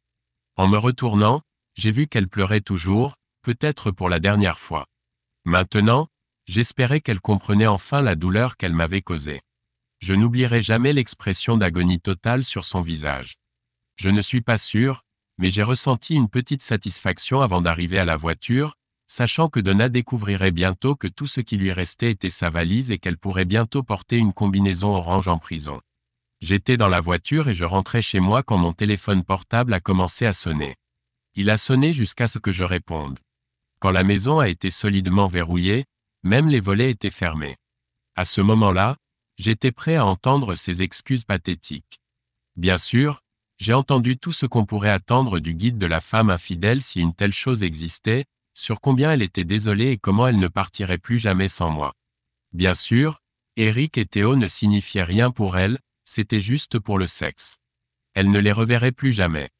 En me retournant, j'ai vu qu'elle pleurait toujours, peut-être pour la dernière fois. Maintenant, j'espérais qu'elle comprenait enfin la douleur qu'elle m'avait causée. Je n'oublierai jamais l'expression d'agonie totale sur son visage. Je ne suis pas sûr, mais j'ai ressenti une petite satisfaction avant d'arriver à la voiture, sachant que Donna découvrirait bientôt que tout ce qui lui restait était sa valise et qu'elle pourrait bientôt porter une combinaison orange en prison. J'étais dans la voiture et je rentrais chez moi quand mon téléphone portable a commencé à sonner. Il a sonné jusqu'à ce que je réponde. Quand la maison a été solidement verrouillée, même les volets étaient fermés. À ce moment-là, j'étais prêt à entendre ses excuses pathétiques. Bien sûr, j'ai entendu tout ce qu'on pourrait attendre du guide de la femme infidèle si une telle chose existait, sur combien elle était désolée et comment elle ne partirait plus jamais sans moi. Bien sûr, Eric et Théo ne signifiaient rien pour elle, c'était juste pour le sexe. Elle ne les reverrait plus jamais.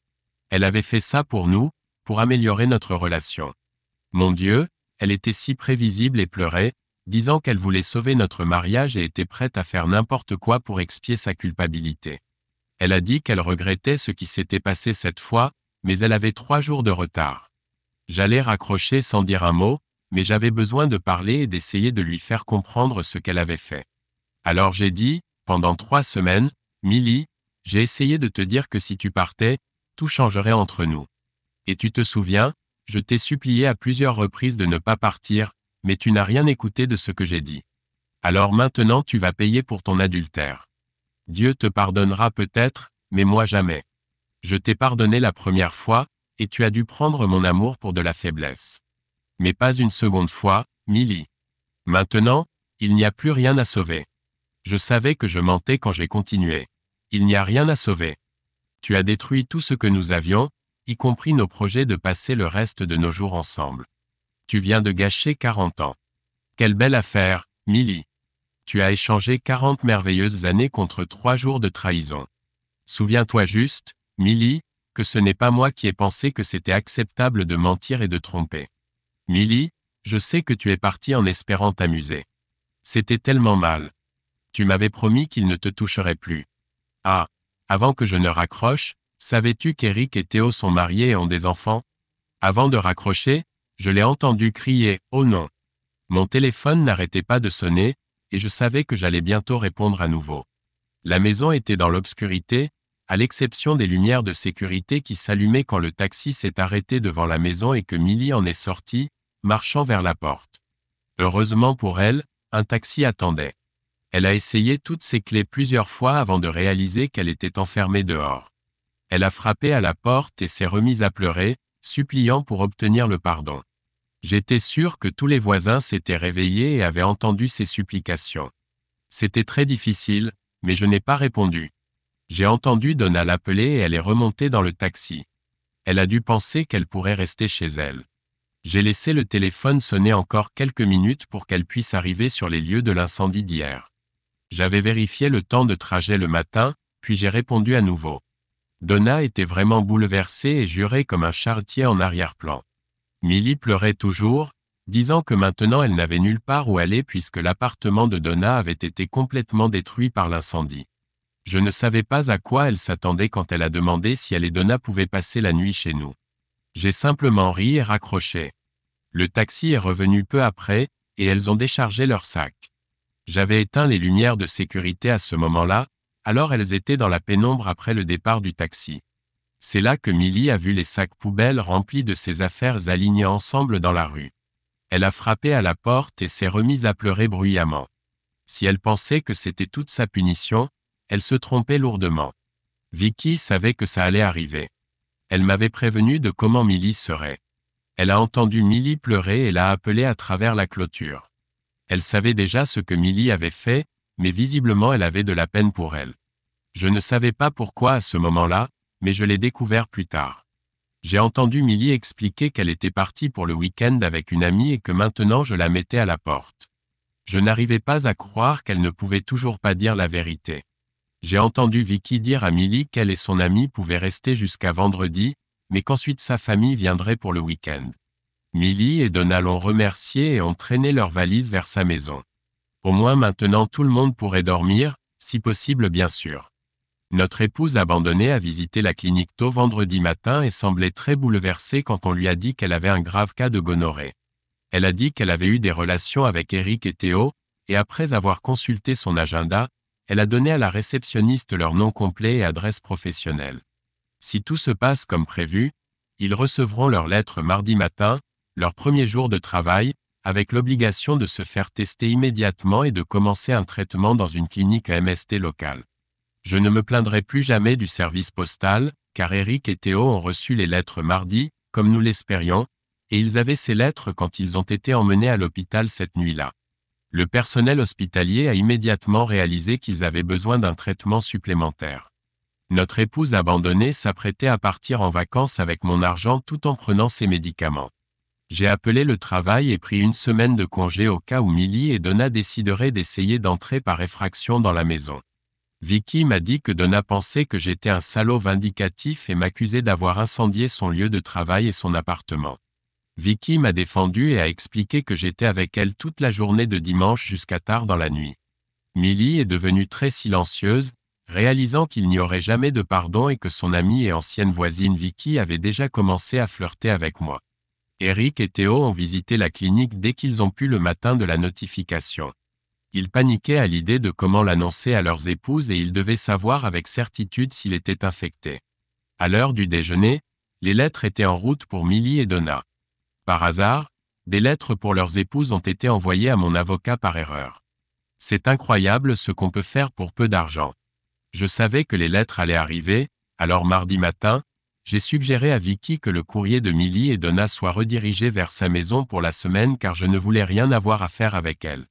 Elle avait fait ça pour nous, pour améliorer notre relation. Mon Dieu, elle était si prévisible et pleurait, disant qu'elle voulait sauver notre mariage et était prête à faire n'importe quoi pour expier sa culpabilité. Elle a dit qu'elle regrettait ce qui s'était passé cette fois, mais elle avait trois jours de retard. J'allais raccrocher sans dire un mot, mais j'avais besoin de parler et d'essayer de lui faire comprendre ce qu'elle avait fait. Alors j'ai dit, pendant trois semaines, Milly, j'ai essayé de te dire que si tu partais, tout changerait entre nous. Et tu te souviens, je t'ai supplié à plusieurs reprises de ne pas partir, mais tu n'as rien écouté de ce que j'ai dit. Alors maintenant tu vas payer pour ton adultère. Dieu te pardonnera peut-être, mais moi jamais. Je t'ai pardonné la première fois, et tu as dû prendre mon amour pour de la faiblesse. Mais pas une seconde fois, Milly. Maintenant, il n'y a plus rien à sauver. Je savais que je mentais quand j'ai continué. Il n'y a rien à sauver. Tu as détruit tout ce que nous avions, y compris nos projets de passer le reste de nos jours ensemble. Tu viens de gâcher 40 ans. Quelle belle affaire, Milly. Tu as échangé 40 merveilleuses années contre trois jours de trahison. Souviens-toi juste, Milly, que ce n'est pas moi qui ai pensé que c'était acceptable de mentir et de tromper. Milly, je sais que tu es partie en espérant t'amuser. C'était tellement mal. Tu m'avais promis qu'il ne te toucherait plus. Ah, avant que je ne raccroche, savais-tu qu'Eric et Théo sont mariés et ont des enfants Avant de raccrocher, je l'ai entendu crier ⁇ Oh non !⁇ Mon téléphone n'arrêtait pas de sonner, et je savais que j'allais bientôt répondre à nouveau. La maison était dans l'obscurité, à l'exception des lumières de sécurité qui s'allumaient quand le taxi s'est arrêté devant la maison et que Millie en est sortie, marchant vers la porte. Heureusement pour elle, un taxi attendait. Elle a essayé toutes ses clés plusieurs fois avant de réaliser qu'elle était enfermée dehors. Elle a frappé à la porte et s'est remise à pleurer, suppliant pour obtenir le pardon. J'étais sûr que tous les voisins s'étaient réveillés et avaient entendu ses supplications. C'était très difficile, mais je n'ai pas répondu. J'ai entendu Donna l'appeler et elle est remontée dans le taxi. Elle a dû penser qu'elle pourrait rester chez elle. J'ai laissé le téléphone sonner encore quelques minutes pour qu'elle puisse arriver sur les lieux de l'incendie d'hier. J'avais vérifié le temps de trajet le matin, puis j'ai répondu à nouveau. Donna était vraiment bouleversée et jurait comme un charretier en arrière-plan. Millie pleurait toujours, disant que maintenant elle n'avait nulle part où aller puisque l'appartement de Donna avait été complètement détruit par l'incendie. Je ne savais pas à quoi elle s'attendait quand elle a demandé si elle et Donna pouvaient passer la nuit chez nous. J'ai simplement ri et raccroché. Le taxi est revenu peu après, et elles ont déchargé leurs sacs. J'avais éteint les lumières de sécurité à ce moment-là, alors elles étaient dans la pénombre après le départ du taxi. C'est là que Millie a vu les sacs poubelles remplis de ses affaires alignés ensemble dans la rue. Elle a frappé à la porte et s'est remise à pleurer bruyamment. Si elle pensait que c'était toute sa punition, elle se trompait lourdement. Vicky savait que ça allait arriver. Elle m'avait prévenu de comment Millie serait. Elle a entendu Millie pleurer et l'a appelée à travers la clôture. Elle savait déjà ce que Millie avait fait, mais visiblement elle avait de la peine pour elle. Je ne savais pas pourquoi à ce moment-là, mais je l'ai découvert plus tard. J'ai entendu Millie expliquer qu'elle était partie pour le week-end avec une amie et que maintenant je la mettais à la porte. Je n'arrivais pas à croire qu'elle ne pouvait toujours pas dire la vérité. J'ai entendu Vicky dire à Millie qu'elle et son amie pouvaient rester jusqu'à vendredi, mais qu'ensuite sa famille viendrait pour le week-end. Millie et Donna l'ont remercié et ont traîné leurs valises vers sa maison. Au moins maintenant tout le monde pourrait dormir, si possible bien sûr. Notre épouse abandonnée a visité la clinique tôt vendredi matin et semblait très bouleversée quand on lui a dit qu'elle avait un grave cas de gonorrhée. Elle a dit qu'elle avait eu des relations avec Eric et Théo, et après avoir consulté son agenda, elle a donné à la réceptionniste leur nom complet et adresse professionnelle. Si tout se passe comme prévu, ils recevront leur lettre mardi matin, leur premier jour de travail, avec l'obligation de se faire tester immédiatement et de commencer un traitement dans une clinique à MST locale. Je ne me plaindrai plus jamais du service postal, car Eric et Théo ont reçu les lettres mardi, comme nous l'espérions, et ils avaient ces lettres quand ils ont été emmenés à l'hôpital cette nuit-là. Le personnel hospitalier a immédiatement réalisé qu'ils avaient besoin d'un traitement supplémentaire. Notre épouse abandonnée s'apprêtait à partir en vacances avec mon argent tout en prenant ses médicaments. J'ai appelé le travail et pris une semaine de congé au cas où Millie et Donna décideraient d'essayer d'entrer par effraction dans la maison. Vicky m'a dit que Donna pensait que j'étais un salaud vindicatif et m'accusait d'avoir incendié son lieu de travail et son appartement. Vicky m'a défendu et a expliqué que j'étais avec elle toute la journée de dimanche jusqu'à tard dans la nuit. Millie est devenue très silencieuse, réalisant qu'il n'y aurait jamais de pardon et que son amie et ancienne voisine Vicky avait déjà commencé à flirter avec moi. Eric et Théo ont visité la clinique dès qu'ils ont pu le matin de la notification. Ils paniquaient à l'idée de comment l'annoncer à leurs épouses et ils devaient savoir avec certitude s'il était infecté. À l'heure du déjeuner, les lettres étaient en route pour Millie et Donna. Par hasard, des lettres pour leurs épouses ont été envoyées à mon avocat par erreur. C'est incroyable ce qu'on peut faire pour peu d'argent. Je savais que les lettres allaient arriver, alors mardi matin, j'ai suggéré à Vicky que le courrier de Millie et Donna soit redirigé vers sa maison pour la semaine car je ne voulais rien avoir à faire avec elle.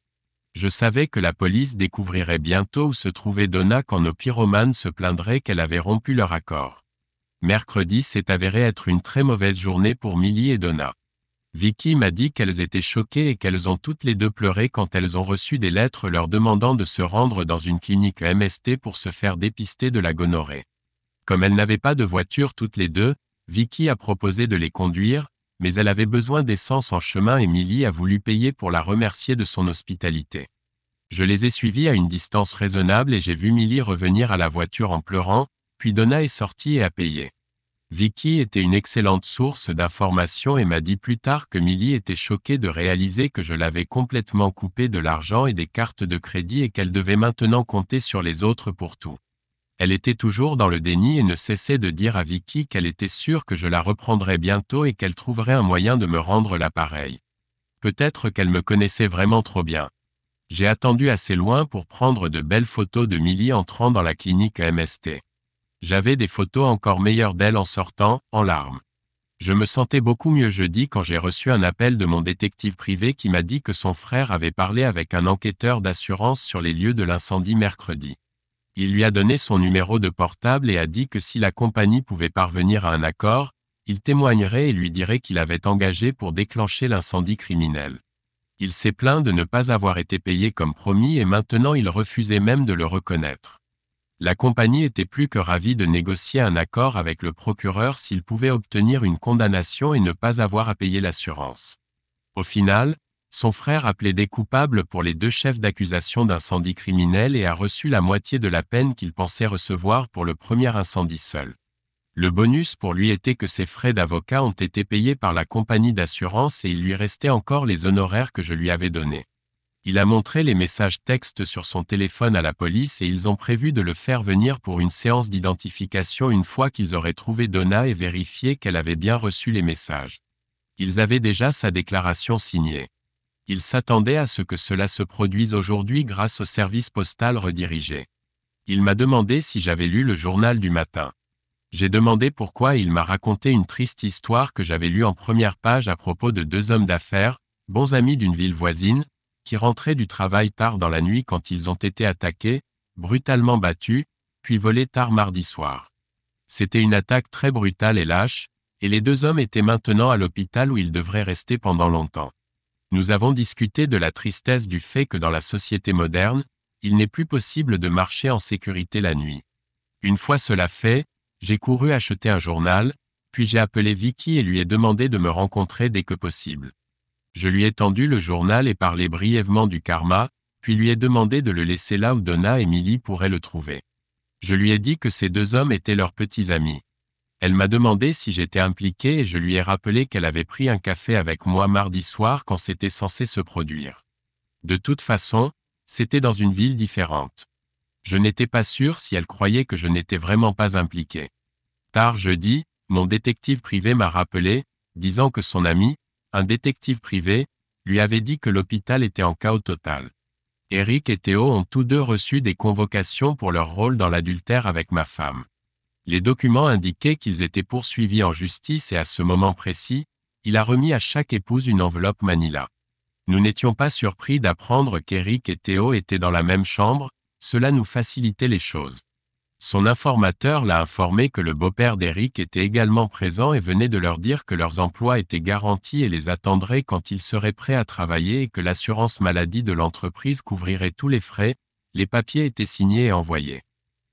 Je savais que la police découvrirait bientôt où se trouvait Donna quand nos pyromanes se plaindraient qu'elle avait rompu leur accord. Mercredi s'est avéré être une très mauvaise journée pour Millie et Donna. Vicky m'a dit qu'elles étaient choquées et qu'elles ont toutes les deux pleuré quand elles ont reçu des lettres leur demandant de se rendre dans une clinique MST pour se faire dépister de la gonorrhée. Comme elles n'avaient pas de voiture toutes les deux, Vicky a proposé de les conduire, mais elle avait besoin d'essence en chemin et Milly a voulu payer pour la remercier de son hospitalité. Je les ai suivis à une distance raisonnable et j'ai vu Milly revenir à la voiture en pleurant, puis Donna est sortie et a payé. Vicky était une excellente source d'informations et m'a dit plus tard que Milly était choquée de réaliser que je l'avais complètement coupée de l'argent et des cartes de crédit et qu'elle devait maintenant compter sur les autres pour tout. Elle était toujours dans le déni et ne cessait de dire à Vicky qu'elle était sûre que je la reprendrais bientôt et qu'elle trouverait un moyen de me rendre l'appareil. Peut-être qu'elle me connaissait vraiment trop bien. J'ai attendu assez loin pour prendre de belles photos de Millie entrant dans la clinique MST. J'avais des photos encore meilleures d'elle en sortant, en larmes. Je me sentais beaucoup mieux jeudi quand j'ai reçu un appel de mon détective privé qui m'a dit que son frère avait parlé avec un enquêteur d'assurance sur les lieux de l'incendie mercredi. Il lui a donné son numéro de portable et a dit que si la compagnie pouvait parvenir à un accord, il témoignerait et lui dirait qu'il avait engagé pour déclencher l'incendie criminel. Il s'est plaint de ne pas avoir été payé comme promis et maintenant il refusait même de le reconnaître. La compagnie était plus que ravie de négocier un accord avec le procureur s'il pouvait obtenir une condamnation et ne pas avoir à payer l'assurance. Au final, son frère a plaidé coupable pour les deux chefs d'accusation d'incendie criminel et a reçu la moitié de la peine qu'il pensait recevoir pour le premier incendie seul. Le bonus pour lui était que ses frais d'avocat ont été payés par la compagnie d'assurance et il lui restait encore les honoraires que je lui avais donnés. Il a montré les messages textes sur son téléphone à la police et ils ont prévu de le faire venir pour une séance d'identification une fois qu'ils auraient trouvé Donna et vérifié qu'elle avait bien reçu les messages. Ils avaient déjà sa déclaration signée il s'attendait à ce que cela se produise aujourd'hui grâce au service postal redirigé. Il m'a demandé si j'avais lu le journal du matin. J'ai demandé pourquoi il m'a raconté une triste histoire que j'avais lue en première page à propos de deux hommes d'affaires, bons amis d'une ville voisine, qui rentraient du travail tard dans la nuit quand ils ont été attaqués, brutalement battus, puis volés tard mardi soir. C'était une attaque très brutale et lâche, et les deux hommes étaient maintenant à l'hôpital où ils devraient rester pendant longtemps nous avons discuté de la tristesse du fait que dans la société moderne, il n'est plus possible de marcher en sécurité la nuit. Une fois cela fait, j'ai couru acheter un journal, puis j'ai appelé Vicky et lui ai demandé de me rencontrer dès que possible. Je lui ai tendu le journal et parlé brièvement du karma, puis lui ai demandé de le laisser là où Donna et Millie pourraient le trouver. Je lui ai dit que ces deux hommes étaient leurs petits amis. Elle m'a demandé si j'étais impliqué et je lui ai rappelé qu'elle avait pris un café avec moi mardi soir quand c'était censé se produire. De toute façon, c'était dans une ville différente. Je n'étais pas sûr si elle croyait que je n'étais vraiment pas impliqué. Tard jeudi, mon détective privé m'a rappelé, disant que son ami, un détective privé, lui avait dit que l'hôpital était en chaos total. Eric et Théo ont tous deux reçu des convocations pour leur rôle dans l'adultère avec ma femme. Les documents indiquaient qu'ils étaient poursuivis en justice et à ce moment précis, il a remis à chaque épouse une enveloppe Manila. Nous n'étions pas surpris d'apprendre qu'Eric et Théo étaient dans la même chambre, cela nous facilitait les choses. Son informateur l'a informé que le beau-père d'Eric était également présent et venait de leur dire que leurs emplois étaient garantis et les attendraient quand ils seraient prêts à travailler et que l'assurance maladie de l'entreprise couvrirait tous les frais, les papiers étaient signés et envoyés.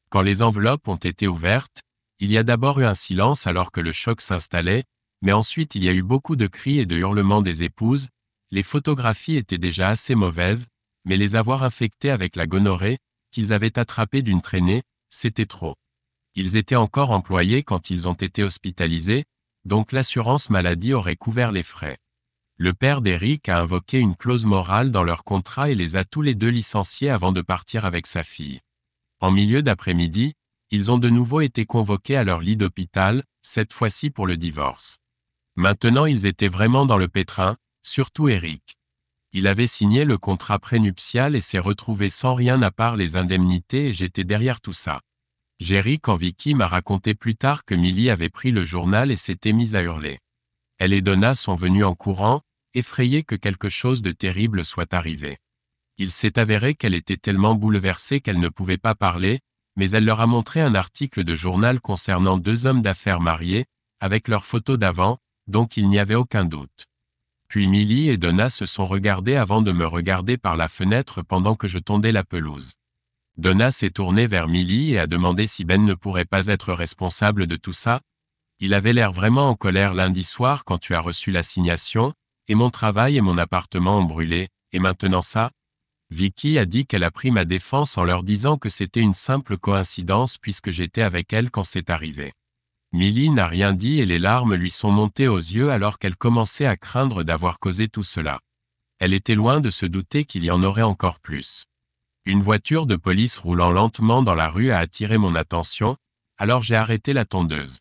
Quand les enveloppes ont été ouvertes, il y a d'abord eu un silence alors que le choc s'installait, mais ensuite il y a eu beaucoup de cris et de hurlements des épouses, les photographies étaient déjà assez mauvaises, mais les avoir infectées avec la gonorrhée, qu'ils avaient attrapée d'une traînée, c'était trop. Ils étaient encore employés quand ils ont été hospitalisés, donc l'assurance maladie aurait couvert les frais. Le père d'Eric a invoqué une clause morale dans leur contrat et les a tous les deux licenciés avant de partir avec sa fille. En milieu d'après-midi, ils ont de nouveau été convoqués à leur lit d'hôpital, cette fois-ci pour le divorce. Maintenant ils étaient vraiment dans le pétrin, surtout Eric. Il avait signé le contrat prénuptial et s'est retrouvé sans rien à part les indemnités et j'étais derrière tout ça. Jerry quand Vicky m'a raconté plus tard que Millie avait pris le journal et s'était mise à hurler. Elle et Donna sont venues en courant, effrayées que quelque chose de terrible soit arrivé. Il s'est avéré qu'elle était tellement bouleversée qu'elle ne pouvait pas parler, mais elle leur a montré un article de journal concernant deux hommes d'affaires mariés, avec leurs photos d'avant, donc il n'y avait aucun doute. Puis Millie et Donna se sont regardés avant de me regarder par la fenêtre pendant que je tondais la pelouse. Donna s'est tournée vers Millie et a demandé si Ben ne pourrait pas être responsable de tout ça. Il avait l'air vraiment en colère lundi soir quand tu as reçu l'assignation, et mon travail et mon appartement ont brûlé, et maintenant ça, Vicky a dit qu'elle a pris ma défense en leur disant que c'était une simple coïncidence puisque j'étais avec elle quand c'est arrivé. Millie n'a rien dit et les larmes lui sont montées aux yeux alors qu'elle commençait à craindre d'avoir causé tout cela. Elle était loin de se douter qu'il y en aurait encore plus. Une voiture de police roulant lentement dans la rue a attiré mon attention, alors j'ai arrêté la tondeuse.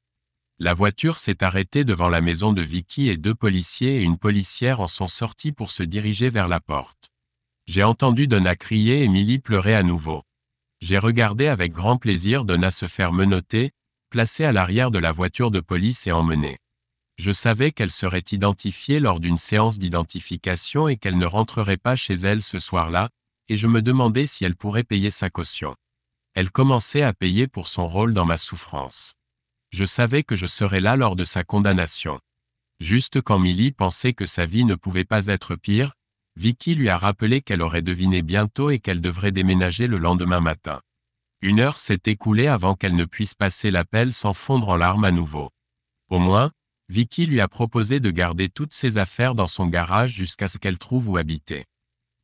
La voiture s'est arrêtée devant la maison de Vicky et deux policiers et une policière en sont sortis pour se diriger vers la porte. J'ai entendu Donna crier et Millie pleurer à nouveau. J'ai regardé avec grand plaisir Donna se faire menoter, placée à l'arrière de la voiture de police et emmenée. Je savais qu'elle serait identifiée lors d'une séance d'identification et qu'elle ne rentrerait pas chez elle ce soir-là, et je me demandais si elle pourrait payer sa caution. Elle commençait à payer pour son rôle dans ma souffrance. Je savais que je serais là lors de sa condamnation. Juste quand Millie pensait que sa vie ne pouvait pas être pire, Vicky lui a rappelé qu'elle aurait deviné bientôt et qu'elle devrait déménager le lendemain matin. Une heure s'est écoulée avant qu'elle ne puisse passer l'appel sans fondre en larmes à nouveau. Au moins, Vicky lui a proposé de garder toutes ses affaires dans son garage jusqu'à ce qu'elle trouve où habiter.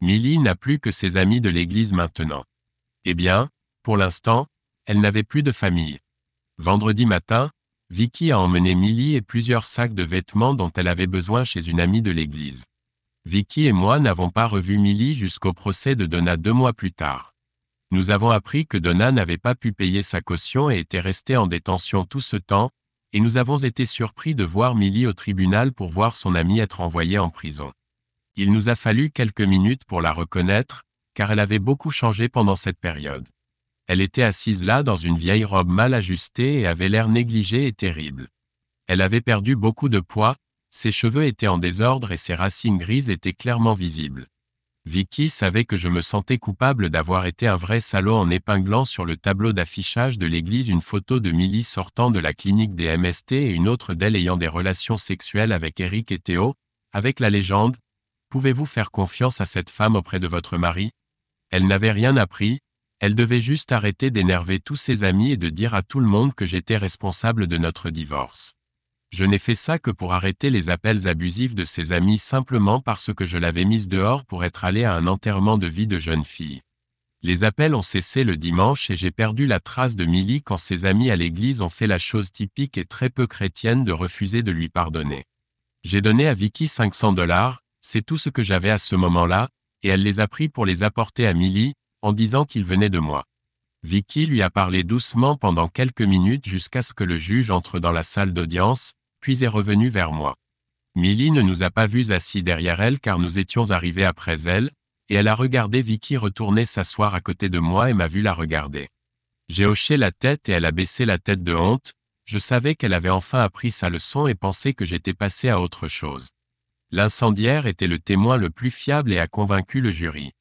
Millie n'a plus que ses amis de l'église maintenant. Eh bien, pour l'instant, elle n'avait plus de famille. Vendredi matin, Vicky a emmené Millie et plusieurs sacs de vêtements dont elle avait besoin chez une amie de l'église. Vicky et moi n'avons pas revu Millie jusqu'au procès de Donna deux mois plus tard. Nous avons appris que Donna n'avait pas pu payer sa caution et était restée en détention tout ce temps, et nous avons été surpris de voir Millie au tribunal pour voir son amie être envoyée en prison. Il nous a fallu quelques minutes pour la reconnaître, car elle avait beaucoup changé pendant cette période. Elle était assise là dans une vieille robe mal ajustée et avait l'air négligée et terrible. Elle avait perdu beaucoup de poids, ses cheveux étaient en désordre et ses racines grises étaient clairement visibles. Vicky savait que je me sentais coupable d'avoir été un vrai salaud en épinglant sur le tableau d'affichage de l'église une photo de Millie sortant de la clinique des MST et une autre d'elle ayant des relations sexuelles avec Eric et Théo, avec la légende « Pouvez-vous faire confiance à cette femme auprès de votre mari ?» Elle n'avait rien appris, elle devait juste arrêter d'énerver tous ses amis et de dire à tout le monde que j'étais responsable de notre divorce je n'ai fait ça que pour arrêter les appels abusifs de ses amis simplement parce que je l'avais mise dehors pour être allée à un enterrement de vie de jeune fille. Les appels ont cessé le dimanche et j'ai perdu la trace de Milly quand ses amis à l'église ont fait la chose typique et très peu chrétienne de refuser de lui pardonner. J'ai donné à Vicky 500 dollars, c'est tout ce que j'avais à ce moment-là, et elle les a pris pour les apporter à Milly, en disant qu'ils venaient de moi. Vicky lui a parlé doucement pendant quelques minutes jusqu'à ce que le juge entre dans la salle d'audience, puis est revenue vers moi. Millie ne nous a pas vus assis derrière elle car nous étions arrivés après elle, et elle a regardé Vicky retourner s'asseoir à côté de moi et m'a vu la regarder. J'ai hoché la tête et elle a baissé la tête de honte, je savais qu'elle avait enfin appris sa leçon et pensait que j'étais passé à autre chose. L'incendiaire était le témoin le plus fiable et a convaincu le jury.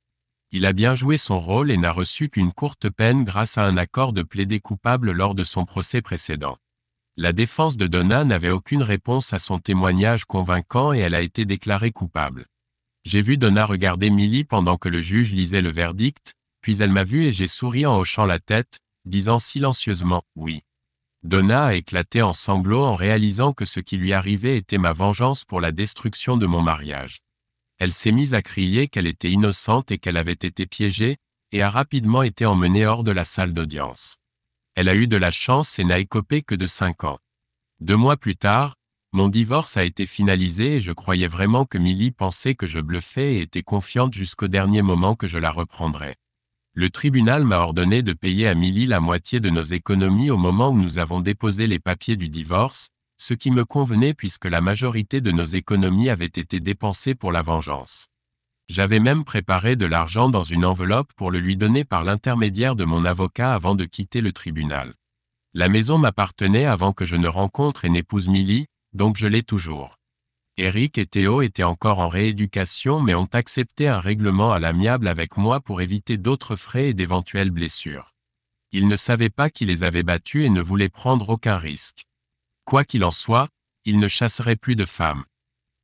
Il a bien joué son rôle et n'a reçu qu'une courte peine grâce à un accord de plaider coupable lors de son procès précédent. La défense de Donna n'avait aucune réponse à son témoignage convaincant et elle a été déclarée coupable. J'ai vu Donna regarder Millie pendant que le juge lisait le verdict, puis elle m'a vu et j'ai souri en hochant la tête, disant silencieusement oui. Donna a éclaté en sanglots en réalisant que ce qui lui arrivait était ma vengeance pour la destruction de mon mariage. Elle s'est mise à crier qu'elle était innocente et qu'elle avait été piégée, et a rapidement été emmenée hors de la salle d'audience elle a eu de la chance et n'a écopé que de cinq ans. Deux mois plus tard, mon divorce a été finalisé et je croyais vraiment que Millie pensait que je bluffais et était confiante jusqu'au dernier moment que je la reprendrais. Le tribunal m'a ordonné de payer à Millie la moitié de nos économies au moment où nous avons déposé les papiers du divorce, ce qui me convenait puisque la majorité de nos économies avait été dépensée pour la vengeance. J'avais même préparé de l'argent dans une enveloppe pour le lui donner par l'intermédiaire de mon avocat avant de quitter le tribunal. La maison m'appartenait avant que je ne rencontre et n'épouse Milly, donc je l'ai toujours. Eric et Théo étaient encore en rééducation mais ont accepté un règlement à l'amiable avec moi pour éviter d'autres frais et d'éventuelles blessures. Ils ne savaient pas qui les avait battus et ne voulaient prendre aucun risque. Quoi qu'il en soit, ils ne chasseraient plus de femmes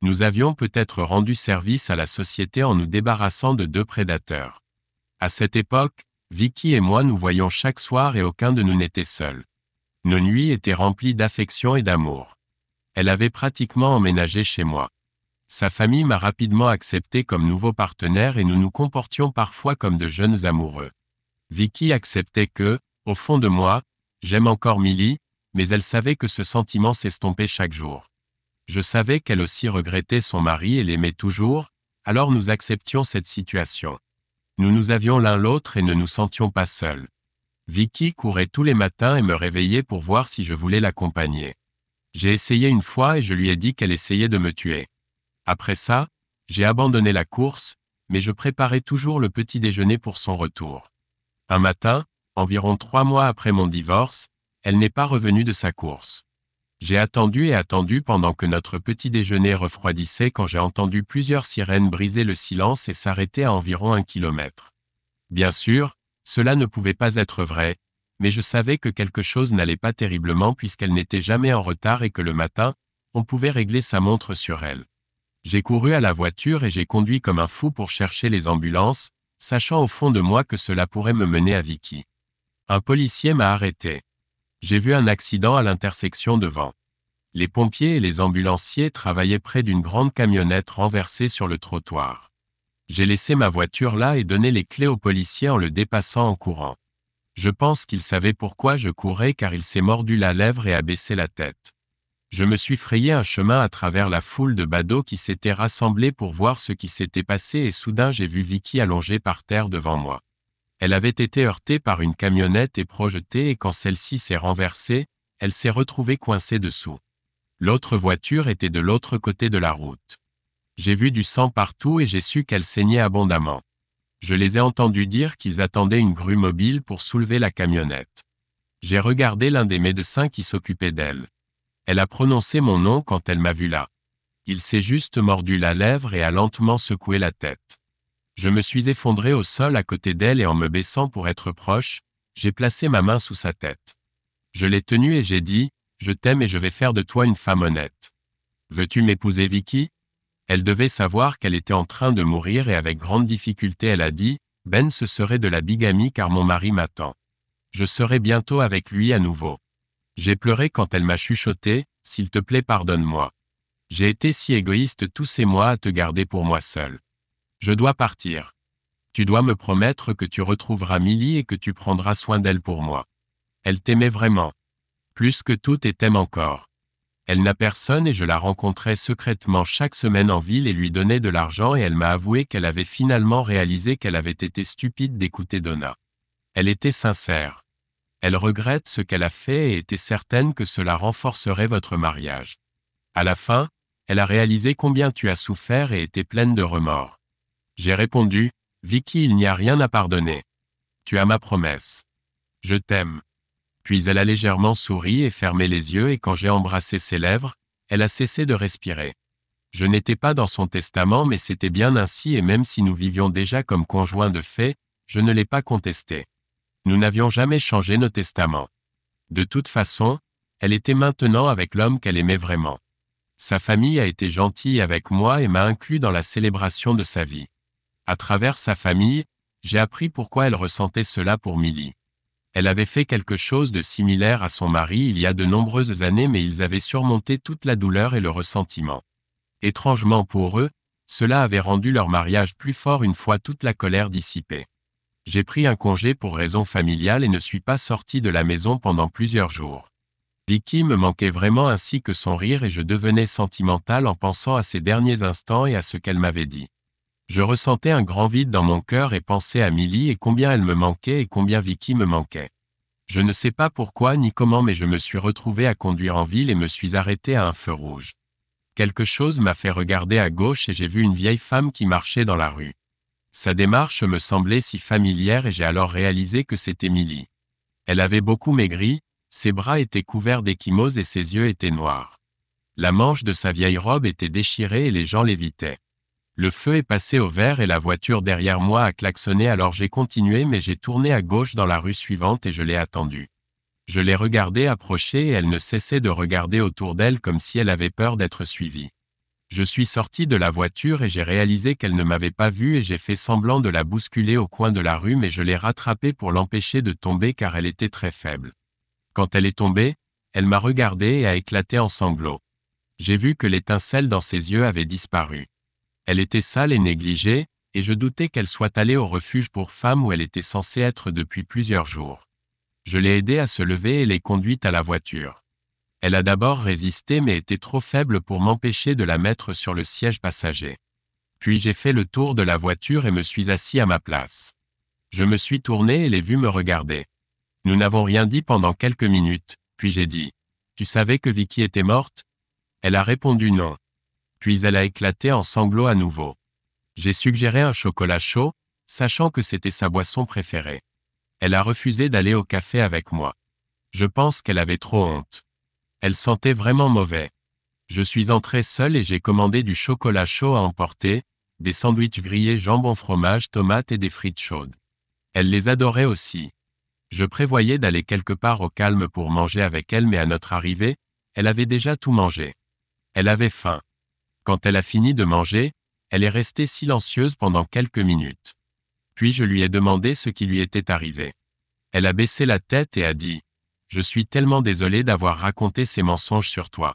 nous avions peut-être rendu service à la société en nous débarrassant de deux prédateurs. À cette époque, Vicky et moi nous voyions chaque soir et aucun de nous n'était seul. Nos nuits étaient remplies d'affection et d'amour. Elle avait pratiquement emménagé chez moi. Sa famille m'a rapidement accepté comme nouveau partenaire et nous nous comportions parfois comme de jeunes amoureux. Vicky acceptait que, au fond de moi, j'aime encore Milly, mais elle savait que ce sentiment s'estompait chaque jour. Je savais qu'elle aussi regrettait son mari et l'aimait toujours, alors nous acceptions cette situation. Nous nous avions l'un l'autre et ne nous sentions pas seuls. Vicky courait tous les matins et me réveillait pour voir si je voulais l'accompagner. J'ai essayé une fois et je lui ai dit qu'elle essayait de me tuer. Après ça, j'ai abandonné la course, mais je préparais toujours le petit déjeuner pour son retour. Un matin, environ trois mois après mon divorce, elle n'est pas revenue de sa course. J'ai attendu et attendu pendant que notre petit déjeuner refroidissait quand j'ai entendu plusieurs sirènes briser le silence et s'arrêter à environ un kilomètre. Bien sûr, cela ne pouvait pas être vrai, mais je savais que quelque chose n'allait pas terriblement puisqu'elle n'était jamais en retard et que le matin, on pouvait régler sa montre sur elle. J'ai couru à la voiture et j'ai conduit comme un fou pour chercher les ambulances, sachant au fond de moi que cela pourrait me mener à Vicky. Un policier m'a arrêté. J'ai vu un accident à l'intersection devant. Les pompiers et les ambulanciers travaillaient près d'une grande camionnette renversée sur le trottoir. J'ai laissé ma voiture là et donné les clés au policier en le dépassant en courant. Je pense qu'il savait pourquoi je courais car il s'est mordu la lèvre et a baissé la tête. Je me suis frayé un chemin à travers la foule de badauds qui s'étaient rassemblés pour voir ce qui s'était passé et soudain j'ai vu Vicky allongée par terre devant moi elle avait été heurtée par une camionnette et projetée et quand celle-ci s'est renversée, elle s'est retrouvée coincée dessous. L'autre voiture était de l'autre côté de la route. J'ai vu du sang partout et j'ai su qu'elle saignait abondamment. Je les ai entendus dire qu'ils attendaient une grue mobile pour soulever la camionnette. J'ai regardé l'un des médecins qui s'occupait d'elle. Elle a prononcé mon nom quand elle m'a vu là. Il s'est juste mordu la lèvre et a lentement secoué la tête. Je me suis effondré au sol à côté d'elle et en me baissant pour être proche, j'ai placé ma main sous sa tête. Je l'ai tenue et j'ai dit, je t'aime et je vais faire de toi une femme honnête. Veux-tu m'épouser Vicky Elle devait savoir qu'elle était en train de mourir et avec grande difficulté elle a dit, Ben ce serait de la bigamie car mon mari m'attend. Je serai bientôt avec lui à nouveau. J'ai pleuré quand elle m'a chuchoté, s'il te plaît pardonne-moi. J'ai été si égoïste tous ces mois à te garder pour moi seule. Je dois partir. Tu dois me promettre que tu retrouveras Milly et que tu prendras soin d'elle pour moi. Elle t'aimait vraiment. Plus que tout et t'aime encore. Elle n'a personne et je la rencontrais secrètement chaque semaine en ville et lui donnais de l'argent et elle m'a avoué qu'elle avait finalement réalisé qu'elle avait été stupide d'écouter Donna. Elle était sincère. Elle regrette ce qu'elle a fait et était certaine que cela renforcerait votre mariage. À la fin, elle a réalisé combien tu as souffert et était pleine de remords. J'ai répondu, Vicky, il n'y a rien à pardonner. Tu as ma promesse. Je t'aime. Puis elle a légèrement souri et fermé les yeux et quand j'ai embrassé ses lèvres, elle a cessé de respirer. Je n'étais pas dans son testament mais c'était bien ainsi et même si nous vivions déjà comme conjoints de fait, je ne l'ai pas contesté. Nous n'avions jamais changé nos testaments. De toute façon, elle était maintenant avec l'homme qu'elle aimait vraiment. Sa famille a été gentille avec moi et m'a inclus dans la célébration de sa vie. À travers sa famille, j'ai appris pourquoi elle ressentait cela pour Millie. Elle avait fait quelque chose de similaire à son mari il y a de nombreuses années mais ils avaient surmonté toute la douleur et le ressentiment. Étrangement pour eux, cela avait rendu leur mariage plus fort une fois toute la colère dissipée. J'ai pris un congé pour raison familiale et ne suis pas sorti de la maison pendant plusieurs jours. Vicky me manquait vraiment ainsi que son rire et je devenais sentimental en pensant à ses derniers instants et à ce qu'elle m'avait dit. Je ressentais un grand vide dans mon cœur et pensais à Milly et combien elle me manquait et combien Vicky me manquait. Je ne sais pas pourquoi ni comment mais je me suis retrouvé à conduire en ville et me suis arrêté à un feu rouge. Quelque chose m'a fait regarder à gauche et j'ai vu une vieille femme qui marchait dans la rue. Sa démarche me semblait si familière et j'ai alors réalisé que c'était Milly. Elle avait beaucoup maigri, ses bras étaient couverts d'échymoses et ses yeux étaient noirs. La manche de sa vieille robe était déchirée et les gens l'évitaient. Le feu est passé au vert et la voiture derrière moi a klaxonné alors j'ai continué mais j'ai tourné à gauche dans la rue suivante et je l'ai attendue. Je l'ai regardée approcher et elle ne cessait de regarder autour d'elle comme si elle avait peur d'être suivie. Je suis sorti de la voiture et j'ai réalisé qu'elle ne m'avait pas vu et j'ai fait semblant de la bousculer au coin de la rue mais je l'ai rattrapée pour l'empêcher de tomber car elle était très faible. Quand elle est tombée, elle m'a regardé et a éclaté en sanglots. J'ai vu que l'étincelle dans ses yeux avait disparu. Elle était sale et négligée, et je doutais qu'elle soit allée au refuge pour femmes où elle était censée être depuis plusieurs jours. Je l'ai aidée à se lever et l'ai conduite à la voiture. Elle a d'abord résisté mais était trop faible pour m'empêcher de la mettre sur le siège passager. Puis j'ai fait le tour de la voiture et me suis assis à ma place. Je me suis tourné et l'ai vue me regarder. Nous n'avons rien dit pendant quelques minutes, puis j'ai dit. Tu savais que Vicky était morte Elle a répondu non puis elle a éclaté en sanglots à nouveau. J'ai suggéré un chocolat chaud, sachant que c'était sa boisson préférée. Elle a refusé d'aller au café avec moi. Je pense qu'elle avait trop honte. Elle sentait vraiment mauvais. Je suis entré seul et j'ai commandé du chocolat chaud à emporter, des sandwichs grillés jambon fromage tomate et des frites chaudes. Elle les adorait aussi. Je prévoyais d'aller quelque part au calme pour manger avec elle mais à notre arrivée, elle avait déjà tout mangé. Elle avait faim. Quand elle a fini de manger, elle est restée silencieuse pendant quelques minutes. Puis je lui ai demandé ce qui lui était arrivé. Elle a baissé la tête et a dit ⁇ Je suis tellement désolée d'avoir raconté ces mensonges sur toi.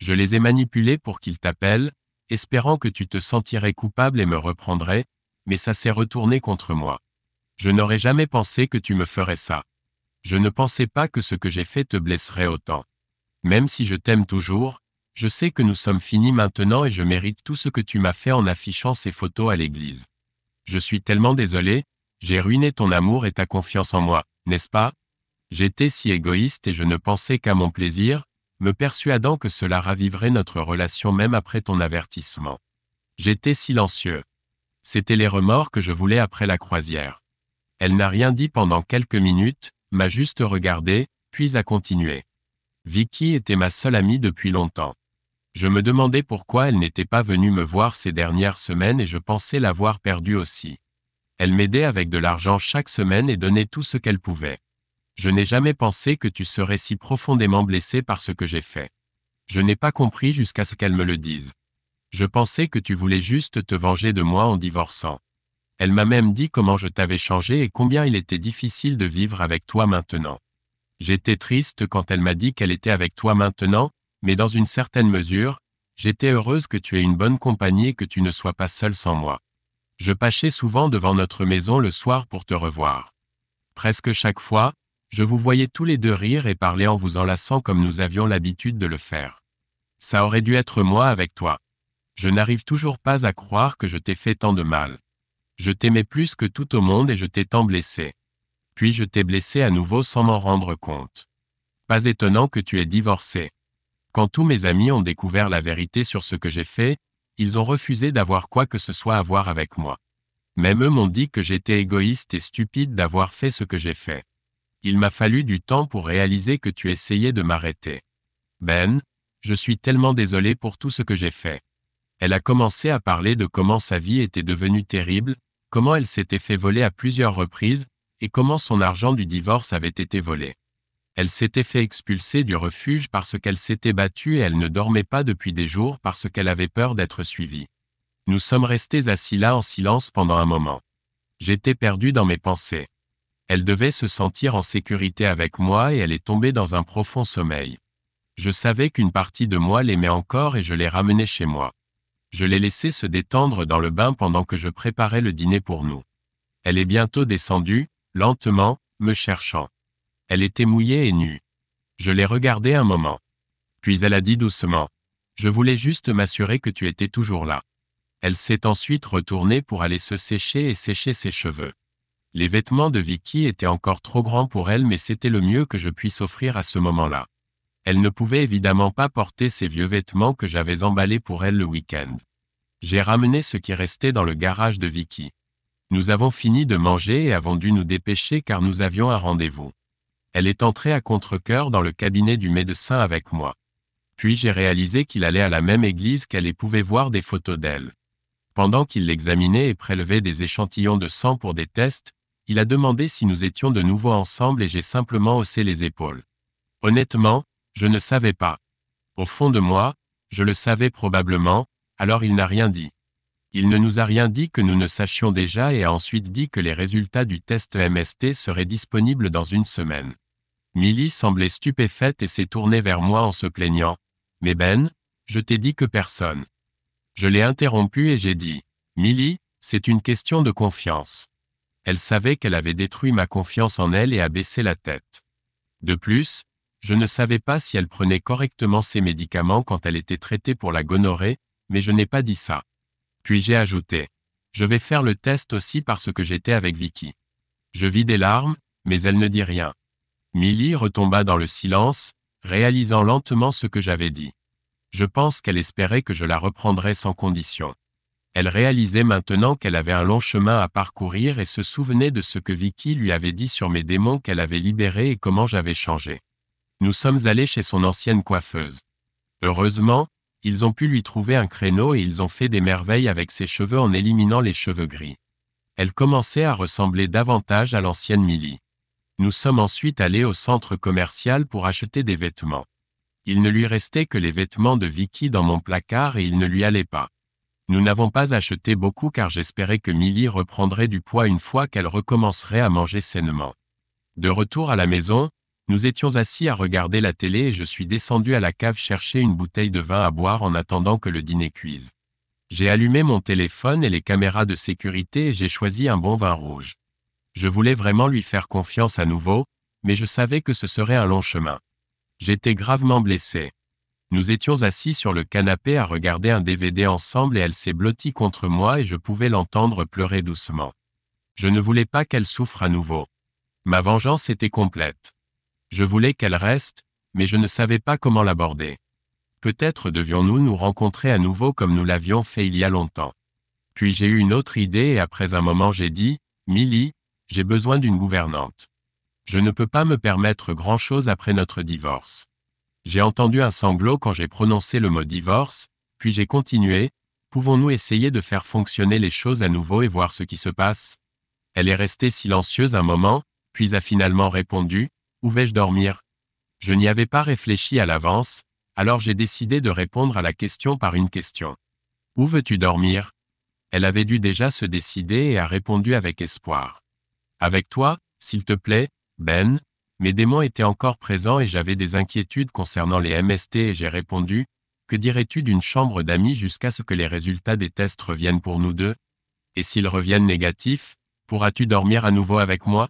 Je les ai manipulés pour qu'ils t'appellent, espérant que tu te sentirais coupable et me reprendrais, mais ça s'est retourné contre moi. Je n'aurais jamais pensé que tu me ferais ça. Je ne pensais pas que ce que j'ai fait te blesserait autant. Même si je t'aime toujours, je sais que nous sommes finis maintenant et je mérite tout ce que tu m'as fait en affichant ces photos à l'église. Je suis tellement désolé, j'ai ruiné ton amour et ta confiance en moi, n'est-ce pas J'étais si égoïste et je ne pensais qu'à mon plaisir, me persuadant que cela raviverait notre relation même après ton avertissement. J'étais silencieux. C'était les remords que je voulais après la croisière. Elle n'a rien dit pendant quelques minutes, m'a juste regardé, puis a continué. Vicky était ma seule amie depuis longtemps. Je me demandais pourquoi elle n'était pas venue me voir ces dernières semaines et je pensais l'avoir perdue aussi. Elle m'aidait avec de l'argent chaque semaine et donnait tout ce qu'elle pouvait. Je n'ai jamais pensé que tu serais si profondément blessé par ce que j'ai fait. Je n'ai pas compris jusqu'à ce qu'elle me le dise. Je pensais que tu voulais juste te venger de moi en divorçant. Elle m'a même dit comment je t'avais changé et combien il était difficile de vivre avec toi maintenant. J'étais triste quand elle m'a dit qu'elle était avec toi maintenant, mais dans une certaine mesure, j'étais heureuse que tu aies une bonne compagnie et que tu ne sois pas seule sans moi. Je pâchais souvent devant notre maison le soir pour te revoir. Presque chaque fois, je vous voyais tous les deux rire et parler en vous enlaçant comme nous avions l'habitude de le faire. Ça aurait dû être moi avec toi. Je n'arrive toujours pas à croire que je t'ai fait tant de mal. Je t'aimais plus que tout au monde et je t'ai tant blessé. Puis je t'ai blessé à nouveau sans m'en rendre compte. Pas étonnant que tu aies divorcé. Quand tous mes amis ont découvert la vérité sur ce que j'ai fait, ils ont refusé d'avoir quoi que ce soit à voir avec moi. Même eux m'ont dit que j'étais égoïste et stupide d'avoir fait ce que j'ai fait. Il m'a fallu du temps pour réaliser que tu essayais de m'arrêter. Ben, je suis tellement désolé pour tout ce que j'ai fait. Elle a commencé à parler de comment sa vie était devenue terrible, comment elle s'était fait voler à plusieurs reprises, et comment son argent du divorce avait été volé. Elle s'était fait expulser du refuge parce qu'elle s'était battue et elle ne dormait pas depuis des jours parce qu'elle avait peur d'être suivie. Nous sommes restés assis là en silence pendant un moment. J'étais perdu dans mes pensées. Elle devait se sentir en sécurité avec moi et elle est tombée dans un profond sommeil. Je savais qu'une partie de moi l'aimait encore et je l'ai ramenée chez moi. Je l'ai laissée se détendre dans le bain pendant que je préparais le dîner pour nous. Elle est bientôt descendue, lentement, me cherchant. Elle était mouillée et nue. Je l'ai regardée un moment. Puis elle a dit doucement. Je voulais juste m'assurer que tu étais toujours là. Elle s'est ensuite retournée pour aller se sécher et sécher ses cheveux. Les vêtements de Vicky étaient encore trop grands pour elle mais c'était le mieux que je puisse offrir à ce moment-là. Elle ne pouvait évidemment pas porter ces vieux vêtements que j'avais emballés pour elle le week-end. J'ai ramené ce qui restait dans le garage de Vicky. Nous avons fini de manger et avons dû nous dépêcher car nous avions un rendez-vous. Elle est entrée à contre-cœur dans le cabinet du médecin avec moi. Puis j'ai réalisé qu'il allait à la même église qu'elle et pouvait voir des photos d'elle. Pendant qu'il l'examinait et prélevait des échantillons de sang pour des tests, il a demandé si nous étions de nouveau ensemble et j'ai simplement haussé les épaules. Honnêtement, je ne savais pas. Au fond de moi, je le savais probablement, alors il n'a rien dit. Il ne nous a rien dit que nous ne sachions déjà et a ensuite dit que les résultats du test MST seraient disponibles dans une semaine. Milly semblait stupéfaite et s'est tournée vers moi en se plaignant. Mais Ben, je t'ai dit que personne. Je l'ai interrompu et j'ai dit. Milly, c'est une question de confiance. Elle savait qu'elle avait détruit ma confiance en elle et a baissé la tête. De plus, je ne savais pas si elle prenait correctement ses médicaments quand elle était traitée pour la gonorrhée, mais je n'ai pas dit ça. Puis j'ai ajouté. Je vais faire le test aussi parce que j'étais avec Vicky. Je vis des larmes, mais elle ne dit rien. Millie retomba dans le silence, réalisant lentement ce que j'avais dit. Je pense qu'elle espérait que je la reprendrais sans condition. Elle réalisait maintenant qu'elle avait un long chemin à parcourir et se souvenait de ce que Vicky lui avait dit sur mes démons qu'elle avait libérés et comment j'avais changé. Nous sommes allés chez son ancienne coiffeuse. Heureusement, ils ont pu lui trouver un créneau et ils ont fait des merveilles avec ses cheveux en éliminant les cheveux gris. Elle commençait à ressembler davantage à l'ancienne Millie. Nous sommes ensuite allés au centre commercial pour acheter des vêtements. Il ne lui restait que les vêtements de Vicky dans mon placard et il ne lui allait pas. Nous n'avons pas acheté beaucoup car j'espérais que Millie reprendrait du poids une fois qu'elle recommencerait à manger sainement. De retour à la maison, nous étions assis à regarder la télé et je suis descendu à la cave chercher une bouteille de vin à boire en attendant que le dîner cuise. J'ai allumé mon téléphone et les caméras de sécurité et j'ai choisi un bon vin rouge. Je voulais vraiment lui faire confiance à nouveau, mais je savais que ce serait un long chemin. J'étais gravement blessé. Nous étions assis sur le canapé à regarder un DVD ensemble et elle s'est blottie contre moi et je pouvais l'entendre pleurer doucement. Je ne voulais pas qu'elle souffre à nouveau. Ma vengeance était complète. Je voulais qu'elle reste, mais je ne savais pas comment l'aborder. Peut-être devions-nous nous rencontrer à nouveau comme nous l'avions fait il y a longtemps. Puis j'ai eu une autre idée et après un moment j'ai dit, Milly. J'ai besoin d'une gouvernante. Je ne peux pas me permettre grand-chose après notre divorce. J'ai entendu un sanglot quand j'ai prononcé le mot divorce, puis j'ai continué, pouvons-nous essayer de faire fonctionner les choses à nouveau et voir ce qui se passe Elle est restée silencieuse un moment, puis a finalement répondu, Où vais-je dormir Je n'y avais pas réfléchi à l'avance, alors j'ai décidé de répondre à la question par une question. Où veux-tu dormir Elle avait dû déjà se décider et a répondu avec espoir. Avec toi, s'il te plaît, Ben, mes démons étaient encore présents et j'avais des inquiétudes concernant les MST et j'ai répondu, que dirais-tu d'une chambre d'amis jusqu'à ce que les résultats des tests reviennent pour nous deux Et s'ils reviennent négatifs, pourras-tu dormir à nouveau avec moi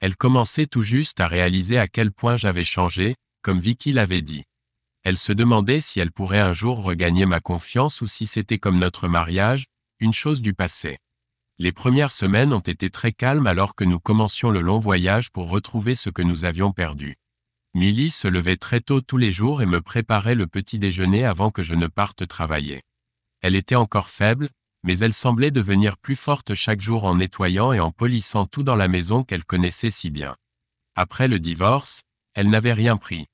Elle commençait tout juste à réaliser à quel point j'avais changé, comme Vicky l'avait dit. Elle se demandait si elle pourrait un jour regagner ma confiance ou si c'était comme notre mariage, une chose du passé. Les premières semaines ont été très calmes alors que nous commencions le long voyage pour retrouver ce que nous avions perdu. Milly se levait très tôt tous les jours et me préparait le petit déjeuner avant que je ne parte travailler. Elle était encore faible, mais elle semblait devenir plus forte chaque jour en nettoyant et en polissant tout dans la maison qu'elle connaissait si bien. Après le divorce, elle n'avait rien pris.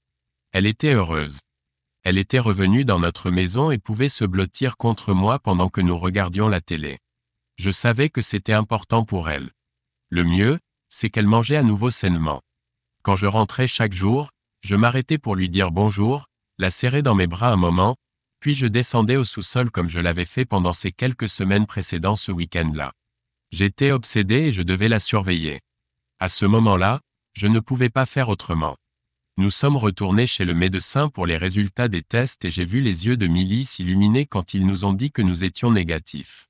Elle était heureuse. Elle était revenue dans notre maison et pouvait se blottir contre moi pendant que nous regardions la télé. Je savais que c'était important pour elle. Le mieux, c'est qu'elle mangeait à nouveau sainement. Quand je rentrais chaque jour, je m'arrêtais pour lui dire bonjour, la serrer dans mes bras un moment, puis je descendais au sous-sol comme je l'avais fait pendant ces quelques semaines précédentes ce week-end-là. J'étais obsédé et je devais la surveiller. À ce moment-là, je ne pouvais pas faire autrement. Nous sommes retournés chez le médecin pour les résultats des tests et j'ai vu les yeux de Milly s'illuminer quand ils nous ont dit que nous étions négatifs.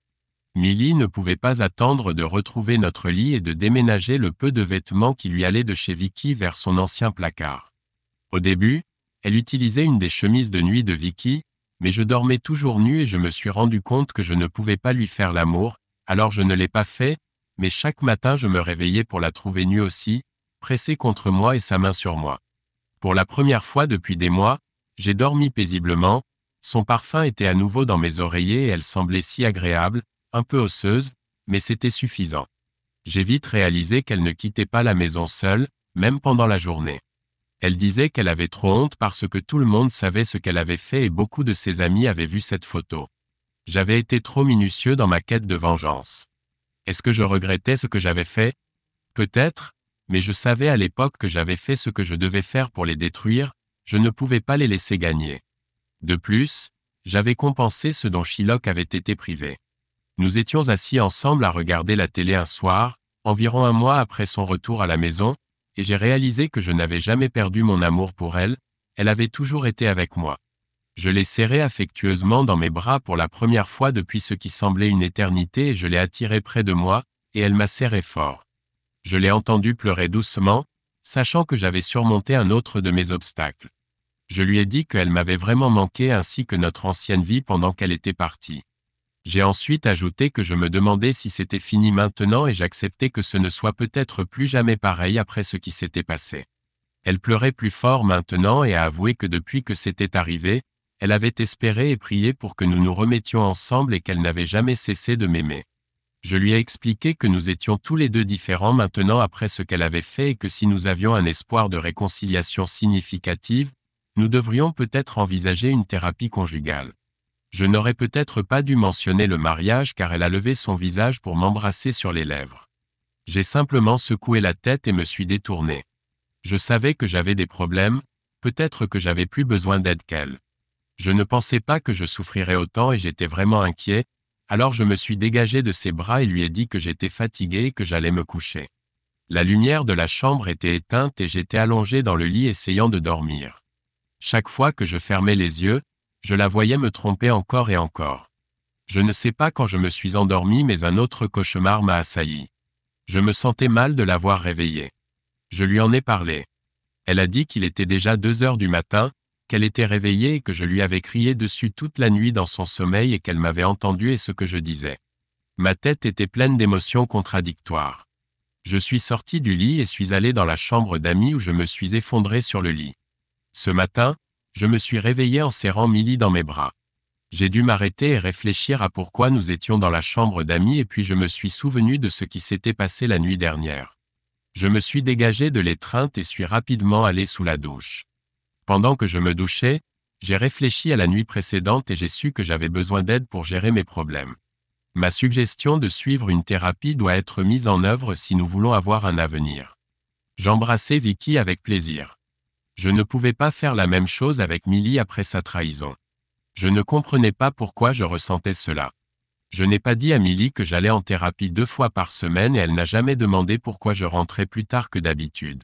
Millie ne pouvait pas attendre de retrouver notre lit et de déménager le peu de vêtements qui lui allaient de chez Vicky vers son ancien placard. Au début, elle utilisait une des chemises de nuit de Vicky, mais je dormais toujours nu et je me suis rendu compte que je ne pouvais pas lui faire l'amour, alors je ne l'ai pas fait, mais chaque matin je me réveillais pour la trouver nue aussi, pressée contre moi et sa main sur moi. Pour la première fois depuis des mois, j'ai dormi paisiblement, son parfum était à nouveau dans mes oreillers et elle semblait si agréable, un peu osseuse, mais c'était suffisant. J'ai vite réalisé qu'elle ne quittait pas la maison seule, même pendant la journée. Elle disait qu'elle avait trop honte parce que tout le monde savait ce qu'elle avait fait et beaucoup de ses amis avaient vu cette photo. J'avais été trop minutieux dans ma quête de vengeance. Est-ce que je regrettais ce que j'avais fait Peut-être, mais je savais à l'époque que j'avais fait ce que je devais faire pour les détruire, je ne pouvais pas les laisser gagner. De plus, j'avais compensé ce dont Shylock avait été privé. Nous étions assis ensemble à regarder la télé un soir, environ un mois après son retour à la maison, et j'ai réalisé que je n'avais jamais perdu mon amour pour elle, elle avait toujours été avec moi. Je l'ai serrée affectueusement dans mes bras pour la première fois depuis ce qui semblait une éternité et je l'ai attirée près de moi, et elle m'a serré fort. Je l'ai entendue pleurer doucement, sachant que j'avais surmonté un autre de mes obstacles. Je lui ai dit qu'elle m'avait vraiment manqué ainsi que notre ancienne vie pendant qu'elle était partie. J'ai ensuite ajouté que je me demandais si c'était fini maintenant et j'acceptais que ce ne soit peut-être plus jamais pareil après ce qui s'était passé. Elle pleurait plus fort maintenant et a avoué que depuis que c'était arrivé, elle avait espéré et prié pour que nous nous remettions ensemble et qu'elle n'avait jamais cessé de m'aimer. Je lui ai expliqué que nous étions tous les deux différents maintenant après ce qu'elle avait fait et que si nous avions un espoir de réconciliation significative, nous devrions peut-être envisager une thérapie conjugale. Je n'aurais peut-être pas dû mentionner le mariage car elle a levé son visage pour m'embrasser sur les lèvres. J'ai simplement secoué la tête et me suis détourné. Je savais que j'avais des problèmes, peut-être que j'avais plus besoin d'aide qu'elle. Je ne pensais pas que je souffrirais autant et j'étais vraiment inquiet, alors je me suis dégagé de ses bras et lui ai dit que j'étais fatigué et que j'allais me coucher. La lumière de la chambre était éteinte et j'étais allongé dans le lit essayant de dormir. Chaque fois que je fermais les yeux, je la voyais me tromper encore et encore. Je ne sais pas quand je me suis endormi mais un autre cauchemar m'a assailli. Je me sentais mal de l'avoir réveillée. Je lui en ai parlé. Elle a dit qu'il était déjà deux heures du matin, qu'elle était réveillée et que je lui avais crié dessus toute la nuit dans son sommeil et qu'elle m'avait entendu et ce que je disais. Ma tête était pleine d'émotions contradictoires. Je suis sorti du lit et suis allé dans la chambre d'amis où je me suis effondré sur le lit. Ce matin, je me suis réveillé en serrant Millie dans mes bras. J'ai dû m'arrêter et réfléchir à pourquoi nous étions dans la chambre d'amis et puis je me suis souvenu de ce qui s'était passé la nuit dernière. Je me suis dégagé de l'étreinte et suis rapidement allé sous la douche. Pendant que je me douchais, j'ai réfléchi à la nuit précédente et j'ai su que j'avais besoin d'aide pour gérer mes problèmes. Ma suggestion de suivre une thérapie doit être mise en œuvre si nous voulons avoir un avenir. J'embrassai Vicky avec plaisir. Je ne pouvais pas faire la même chose avec Millie après sa trahison. Je ne comprenais pas pourquoi je ressentais cela. Je n'ai pas dit à Millie que j'allais en thérapie deux fois par semaine et elle n'a jamais demandé pourquoi je rentrais plus tard que d'habitude.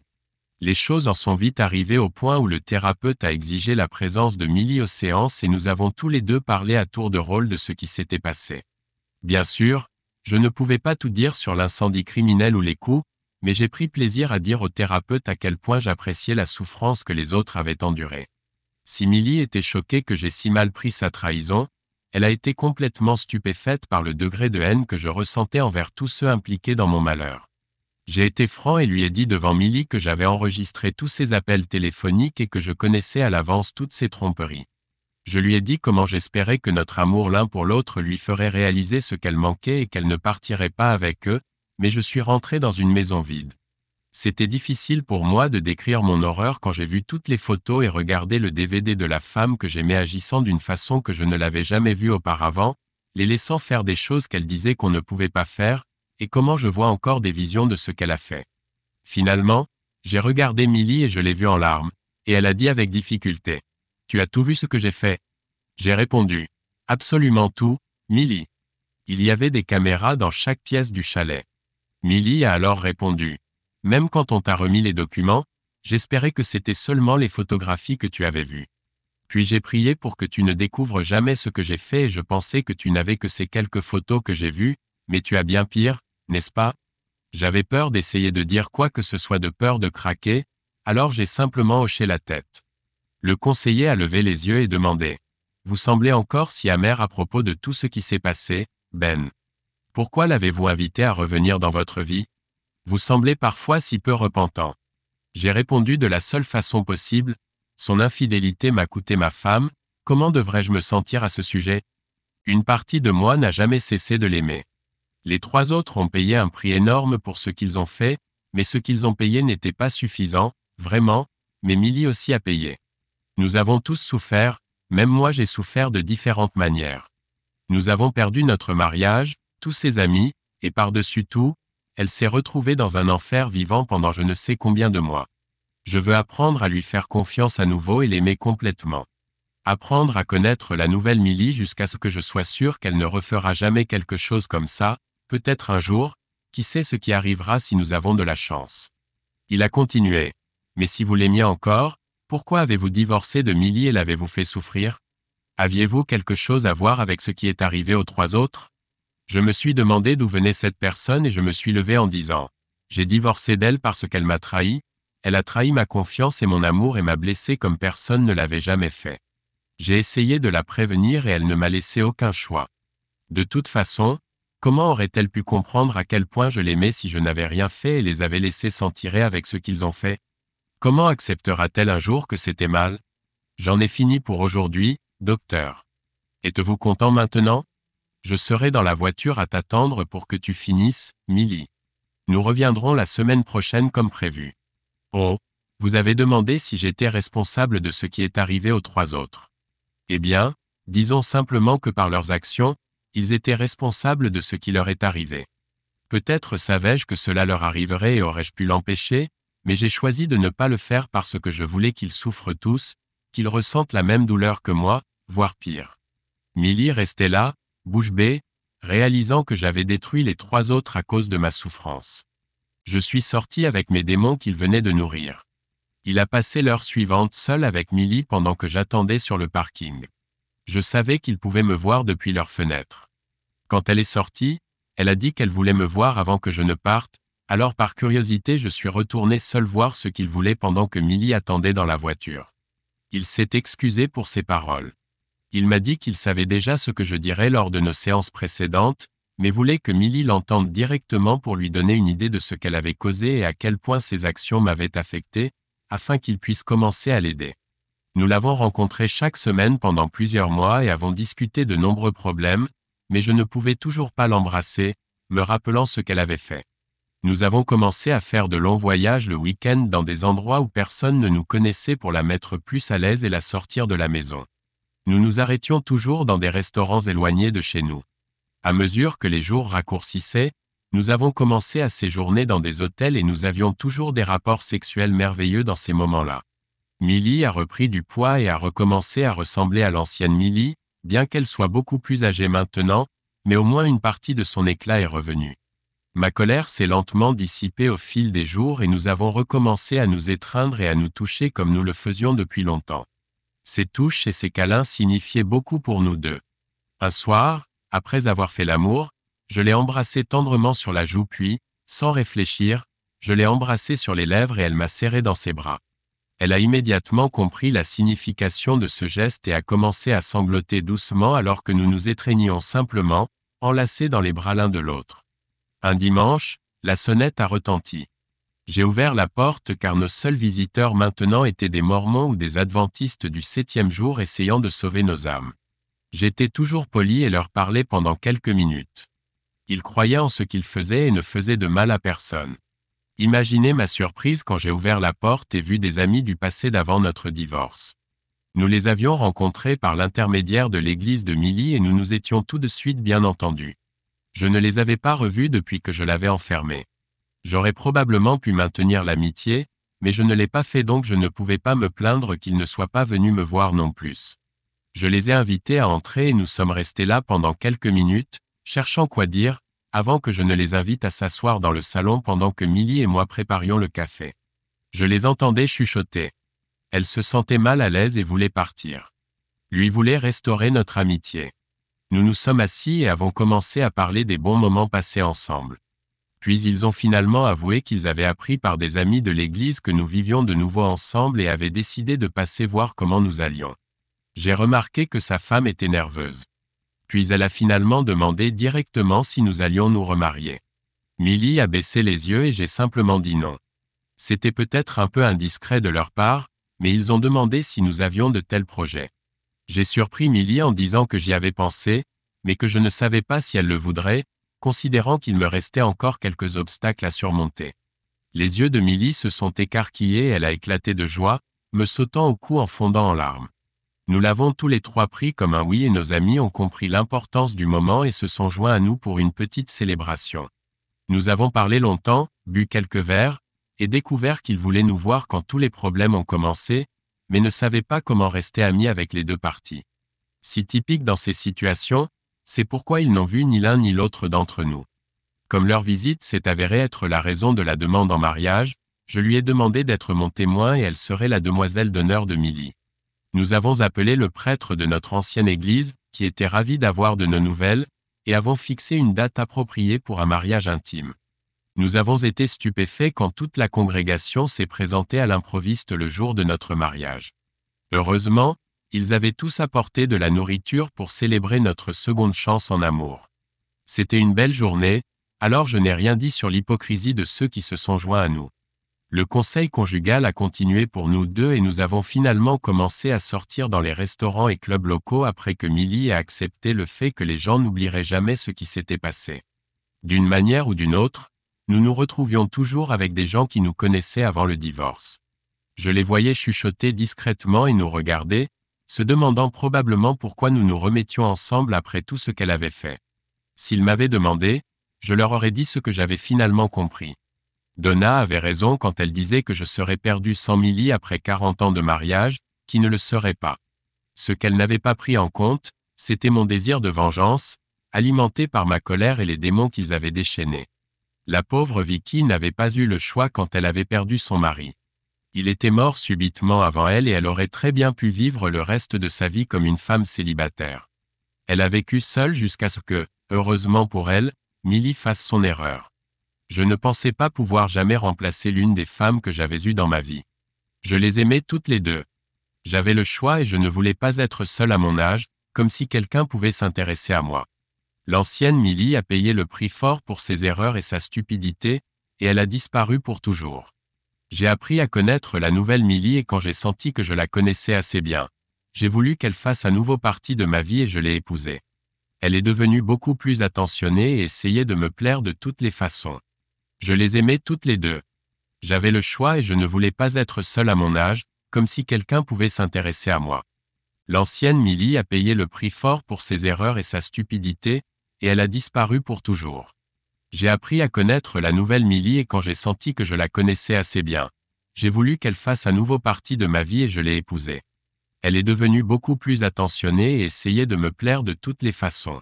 Les choses en sont vite arrivées au point où le thérapeute a exigé la présence de Millie aux séances et nous avons tous les deux parlé à tour de rôle de ce qui s'était passé. Bien sûr, je ne pouvais pas tout dire sur l'incendie criminel ou les coups, mais j'ai pris plaisir à dire au thérapeute à quel point j'appréciais la souffrance que les autres avaient endurée. Si Millie était choquée que j'ai si mal pris sa trahison, elle a été complètement stupéfaite par le degré de haine que je ressentais envers tous ceux impliqués dans mon malheur. J'ai été franc et lui ai dit devant Milly que j'avais enregistré tous ses appels téléphoniques et que je connaissais à l'avance toutes ses tromperies. Je lui ai dit comment j'espérais que notre amour l'un pour l'autre lui ferait réaliser ce qu'elle manquait et qu'elle ne partirait pas avec eux, mais je suis rentré dans une maison vide. C'était difficile pour moi de décrire mon horreur quand j'ai vu toutes les photos et regardé le DVD de la femme que j'aimais agissant d'une façon que je ne l'avais jamais vue auparavant, les laissant faire des choses qu'elle disait qu'on ne pouvait pas faire, et comment je vois encore des visions de ce qu'elle a fait. Finalement, j'ai regardé Millie et je l'ai vue en larmes, et elle a dit avec difficulté. Tu as tout vu ce que j'ai fait J'ai répondu. Absolument tout, Millie. Il y avait des caméras dans chaque pièce du chalet. Millie a alors répondu. Même quand on t'a remis les documents, j'espérais que c'était seulement les photographies que tu avais vues. Puis j'ai prié pour que tu ne découvres jamais ce que j'ai fait et je pensais que tu n'avais que ces quelques photos que j'ai vues, mais tu as bien pire, n'est-ce pas J'avais peur d'essayer de dire quoi que ce soit de peur de craquer, alors j'ai simplement hoché la tête. Le conseiller a levé les yeux et demandé. Vous semblez encore si amer à propos de tout ce qui s'est passé, Ben. Pourquoi l'avez-vous invité à revenir dans votre vie Vous semblez parfois si peu repentant. J'ai répondu de la seule façon possible, son infidélité m'a coûté ma femme, comment devrais-je me sentir à ce sujet Une partie de moi n'a jamais cessé de l'aimer. Les trois autres ont payé un prix énorme pour ce qu'ils ont fait, mais ce qu'ils ont payé n'était pas suffisant, vraiment, mais Millie aussi a payé. Nous avons tous souffert, même moi j'ai souffert de différentes manières. Nous avons perdu notre mariage, tous ses amis, et par-dessus tout, elle s'est retrouvée dans un enfer vivant pendant je ne sais combien de mois. Je veux apprendre à lui faire confiance à nouveau et l'aimer complètement. Apprendre à connaître la nouvelle Millie jusqu'à ce que je sois sûr qu'elle ne refera jamais quelque chose comme ça, peut-être un jour, qui sait ce qui arrivera si nous avons de la chance. Il a continué. Mais si vous l'aimiez encore, pourquoi avez-vous divorcé de Millie et l'avez-vous fait souffrir Aviez-vous quelque chose à voir avec ce qui est arrivé aux trois autres je me suis demandé d'où venait cette personne et je me suis levé en disant ⁇ J'ai divorcé d'elle parce qu'elle m'a trahi, elle a trahi ma confiance et mon amour et m'a blessé comme personne ne l'avait jamais fait. J'ai essayé de la prévenir et elle ne m'a laissé aucun choix. De toute façon, comment aurait-elle pu comprendre à quel point je l'aimais si je n'avais rien fait et les avais laissés s'en tirer avec ce qu'ils ont fait Comment acceptera-t-elle un jour que c'était mal J'en ai fini pour aujourd'hui, docteur. Êtes-vous content maintenant je serai dans la voiture à t'attendre pour que tu finisses, milly Nous reviendrons la semaine prochaine comme prévu. Oh, vous avez demandé si j'étais responsable de ce qui est arrivé aux trois autres. Eh bien, disons simplement que par leurs actions, ils étaient responsables de ce qui leur est arrivé. Peut-être savais-je que cela leur arriverait et aurais-je pu l'empêcher, mais j'ai choisi de ne pas le faire parce que je voulais qu'ils souffrent tous, qu'ils ressentent la même douleur que moi, voire pire. milly restait là, bouche réalisant que j'avais détruit les trois autres à cause de ma souffrance. Je suis sorti avec mes démons qu'il venait de nourrir. Il a passé l'heure suivante seul avec Millie pendant que j'attendais sur le parking. Je savais qu'il pouvait me voir depuis leur fenêtre. Quand elle est sortie, elle a dit qu'elle voulait me voir avant que je ne parte, alors par curiosité je suis retourné seul voir ce qu'il voulait pendant que Millie attendait dans la voiture. Il s'est excusé pour ses paroles. Il m'a dit qu'il savait déjà ce que je dirais lors de nos séances précédentes, mais voulait que Milly l'entende directement pour lui donner une idée de ce qu'elle avait causé et à quel point ses actions m'avaient affecté, afin qu'il puisse commencer à l'aider. Nous l'avons rencontré chaque semaine pendant plusieurs mois et avons discuté de nombreux problèmes, mais je ne pouvais toujours pas l'embrasser, me rappelant ce qu'elle avait fait. Nous avons commencé à faire de longs voyages le week-end dans des endroits où personne ne nous connaissait pour la mettre plus à l'aise et la sortir de la maison nous nous arrêtions toujours dans des restaurants éloignés de chez nous. À mesure que les jours raccourcissaient, nous avons commencé à séjourner dans des hôtels et nous avions toujours des rapports sexuels merveilleux dans ces moments-là. Millie a repris du poids et a recommencé à ressembler à l'ancienne Millie, bien qu'elle soit beaucoup plus âgée maintenant, mais au moins une partie de son éclat est revenue. Ma colère s'est lentement dissipée au fil des jours et nous avons recommencé à nous étreindre et à nous toucher comme nous le faisions depuis longtemps. Ses touches et ses câlins signifiaient beaucoup pour nous deux. Un soir, après avoir fait l'amour, je l'ai embrassée tendrement sur la joue puis, sans réfléchir, je l'ai embrassée sur les lèvres et elle m'a serré dans ses bras. Elle a immédiatement compris la signification de ce geste et a commencé à sangloter doucement alors que nous nous étreignions simplement, enlacés dans les bras l'un de l'autre. Un dimanche, la sonnette a retenti. J'ai ouvert la porte car nos seuls visiteurs maintenant étaient des Mormons ou des Adventistes du septième jour essayant de sauver nos âmes. J'étais toujours poli et leur parlais pendant quelques minutes. Ils croyaient en ce qu'ils faisaient et ne faisaient de mal à personne. Imaginez ma surprise quand j'ai ouvert la porte et vu des amis du passé d'avant notre divorce. Nous les avions rencontrés par l'intermédiaire de l'église de Milly et nous nous étions tout de suite bien entendus. Je ne les avais pas revus depuis que je l'avais enfermée. J'aurais probablement pu maintenir l'amitié, mais je ne l'ai pas fait donc je ne pouvais pas me plaindre qu'ils ne soient pas venus me voir non plus. Je les ai invités à entrer et nous sommes restés là pendant quelques minutes, cherchant quoi dire, avant que je ne les invite à s'asseoir dans le salon pendant que Millie et moi préparions le café. Je les entendais chuchoter. Elle se sentait mal à l'aise et voulait partir. Lui voulait restaurer notre amitié. Nous nous sommes assis et avons commencé à parler des bons moments passés ensemble. Puis ils ont finalement avoué qu'ils avaient appris par des amis de l'église que nous vivions de nouveau ensemble et avaient décidé de passer voir comment nous allions. J'ai remarqué que sa femme était nerveuse. Puis elle a finalement demandé directement si nous allions nous remarier. Millie a baissé les yeux et j'ai simplement dit non. C'était peut-être un peu indiscret de leur part, mais ils ont demandé si nous avions de tels projets. J'ai surpris Millie en disant que j'y avais pensé, mais que je ne savais pas si elle le voudrait, considérant qu'il me restait encore quelques obstacles à surmonter. Les yeux de Milly se sont écarquillés et elle a éclaté de joie, me sautant au cou en fondant en larmes. Nous l'avons tous les trois pris comme un oui et nos amis ont compris l'importance du moment et se sont joints à nous pour une petite célébration. Nous avons parlé longtemps, bu quelques verres, et découvert qu'ils voulaient nous voir quand tous les problèmes ont commencé, mais ne savaient pas comment rester amis avec les deux parties. Si typique dans ces situations, c'est pourquoi ils n'ont vu ni l'un ni l'autre d'entre nous. Comme leur visite s'est avérée être la raison de la demande en mariage, je lui ai demandé d'être mon témoin et elle serait la demoiselle d'honneur de Milly. Nous avons appelé le prêtre de notre ancienne église, qui était ravi d'avoir de nos nouvelles, et avons fixé une date appropriée pour un mariage intime. Nous avons été stupéfaits quand toute la congrégation s'est présentée à l'improviste le jour de notre mariage. Heureusement, ils avaient tous apporté de la nourriture pour célébrer notre seconde chance en amour. C'était une belle journée, alors je n'ai rien dit sur l'hypocrisie de ceux qui se sont joints à nous. Le conseil conjugal a continué pour nous deux et nous avons finalement commencé à sortir dans les restaurants et clubs locaux après que Millie a accepté le fait que les gens n'oublieraient jamais ce qui s'était passé. D'une manière ou d'une autre, nous nous retrouvions toujours avec des gens qui nous connaissaient avant le divorce. Je les voyais chuchoter discrètement et nous regarder, se demandant probablement pourquoi nous nous remettions ensemble après tout ce qu'elle avait fait. S'ils m'avaient demandé, je leur aurais dit ce que j'avais finalement compris. Donna avait raison quand elle disait que je serais perdu sans Millie après 40 ans de mariage, qui ne le serait pas. Ce qu'elle n'avait pas pris en compte, c'était mon désir de vengeance, alimenté par ma colère et les démons qu'ils avaient déchaînés. La pauvre Vicky n'avait pas eu le choix quand elle avait perdu son mari il était mort subitement avant elle et elle aurait très bien pu vivre le reste de sa vie comme une femme célibataire. Elle a vécu seule jusqu'à ce que, heureusement pour elle, Millie fasse son erreur. Je ne pensais pas pouvoir jamais remplacer l'une des femmes que j'avais eues dans ma vie. Je les aimais toutes les deux. J'avais le choix et je ne voulais pas être seule à mon âge, comme si quelqu'un pouvait s'intéresser à moi. L'ancienne Millie a payé le prix fort pour ses erreurs et sa stupidité, et elle a disparu pour toujours. J'ai appris à connaître la nouvelle Millie et quand j'ai senti que je la connaissais assez bien, j'ai voulu qu'elle fasse à nouveau partie de ma vie et je l'ai épousée. Elle est devenue beaucoup plus attentionnée et essayait de me plaire de toutes les façons. Je les aimais toutes les deux. J'avais le choix et je ne voulais pas être seule à mon âge, comme si quelqu'un pouvait s'intéresser à moi. L'ancienne Millie a payé le prix fort pour ses erreurs et sa stupidité, et elle a disparu pour toujours. J'ai appris à connaître la nouvelle Millie et quand j'ai senti que je la connaissais assez bien, j'ai voulu qu'elle fasse à nouveau partie de ma vie et je l'ai épousée. Elle est devenue beaucoup plus attentionnée et essayait de me plaire de toutes les façons.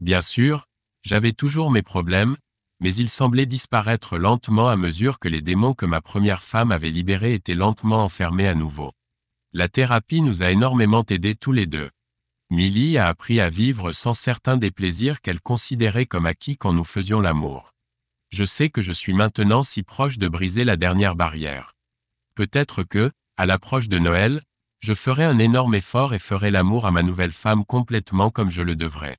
Bien sûr, j'avais toujours mes problèmes, mais ils semblaient disparaître lentement à mesure que les démons que ma première femme avait libérés étaient lentement enfermés à nouveau. La thérapie nous a énormément aidés tous les deux. Millie a appris à vivre sans certains des plaisirs qu'elle considérait comme acquis quand nous faisions l'amour. Je sais que je suis maintenant si proche de briser la dernière barrière. Peut-être que, à l'approche de Noël, je ferai un énorme effort et ferai l'amour à ma nouvelle femme complètement comme je le devrais.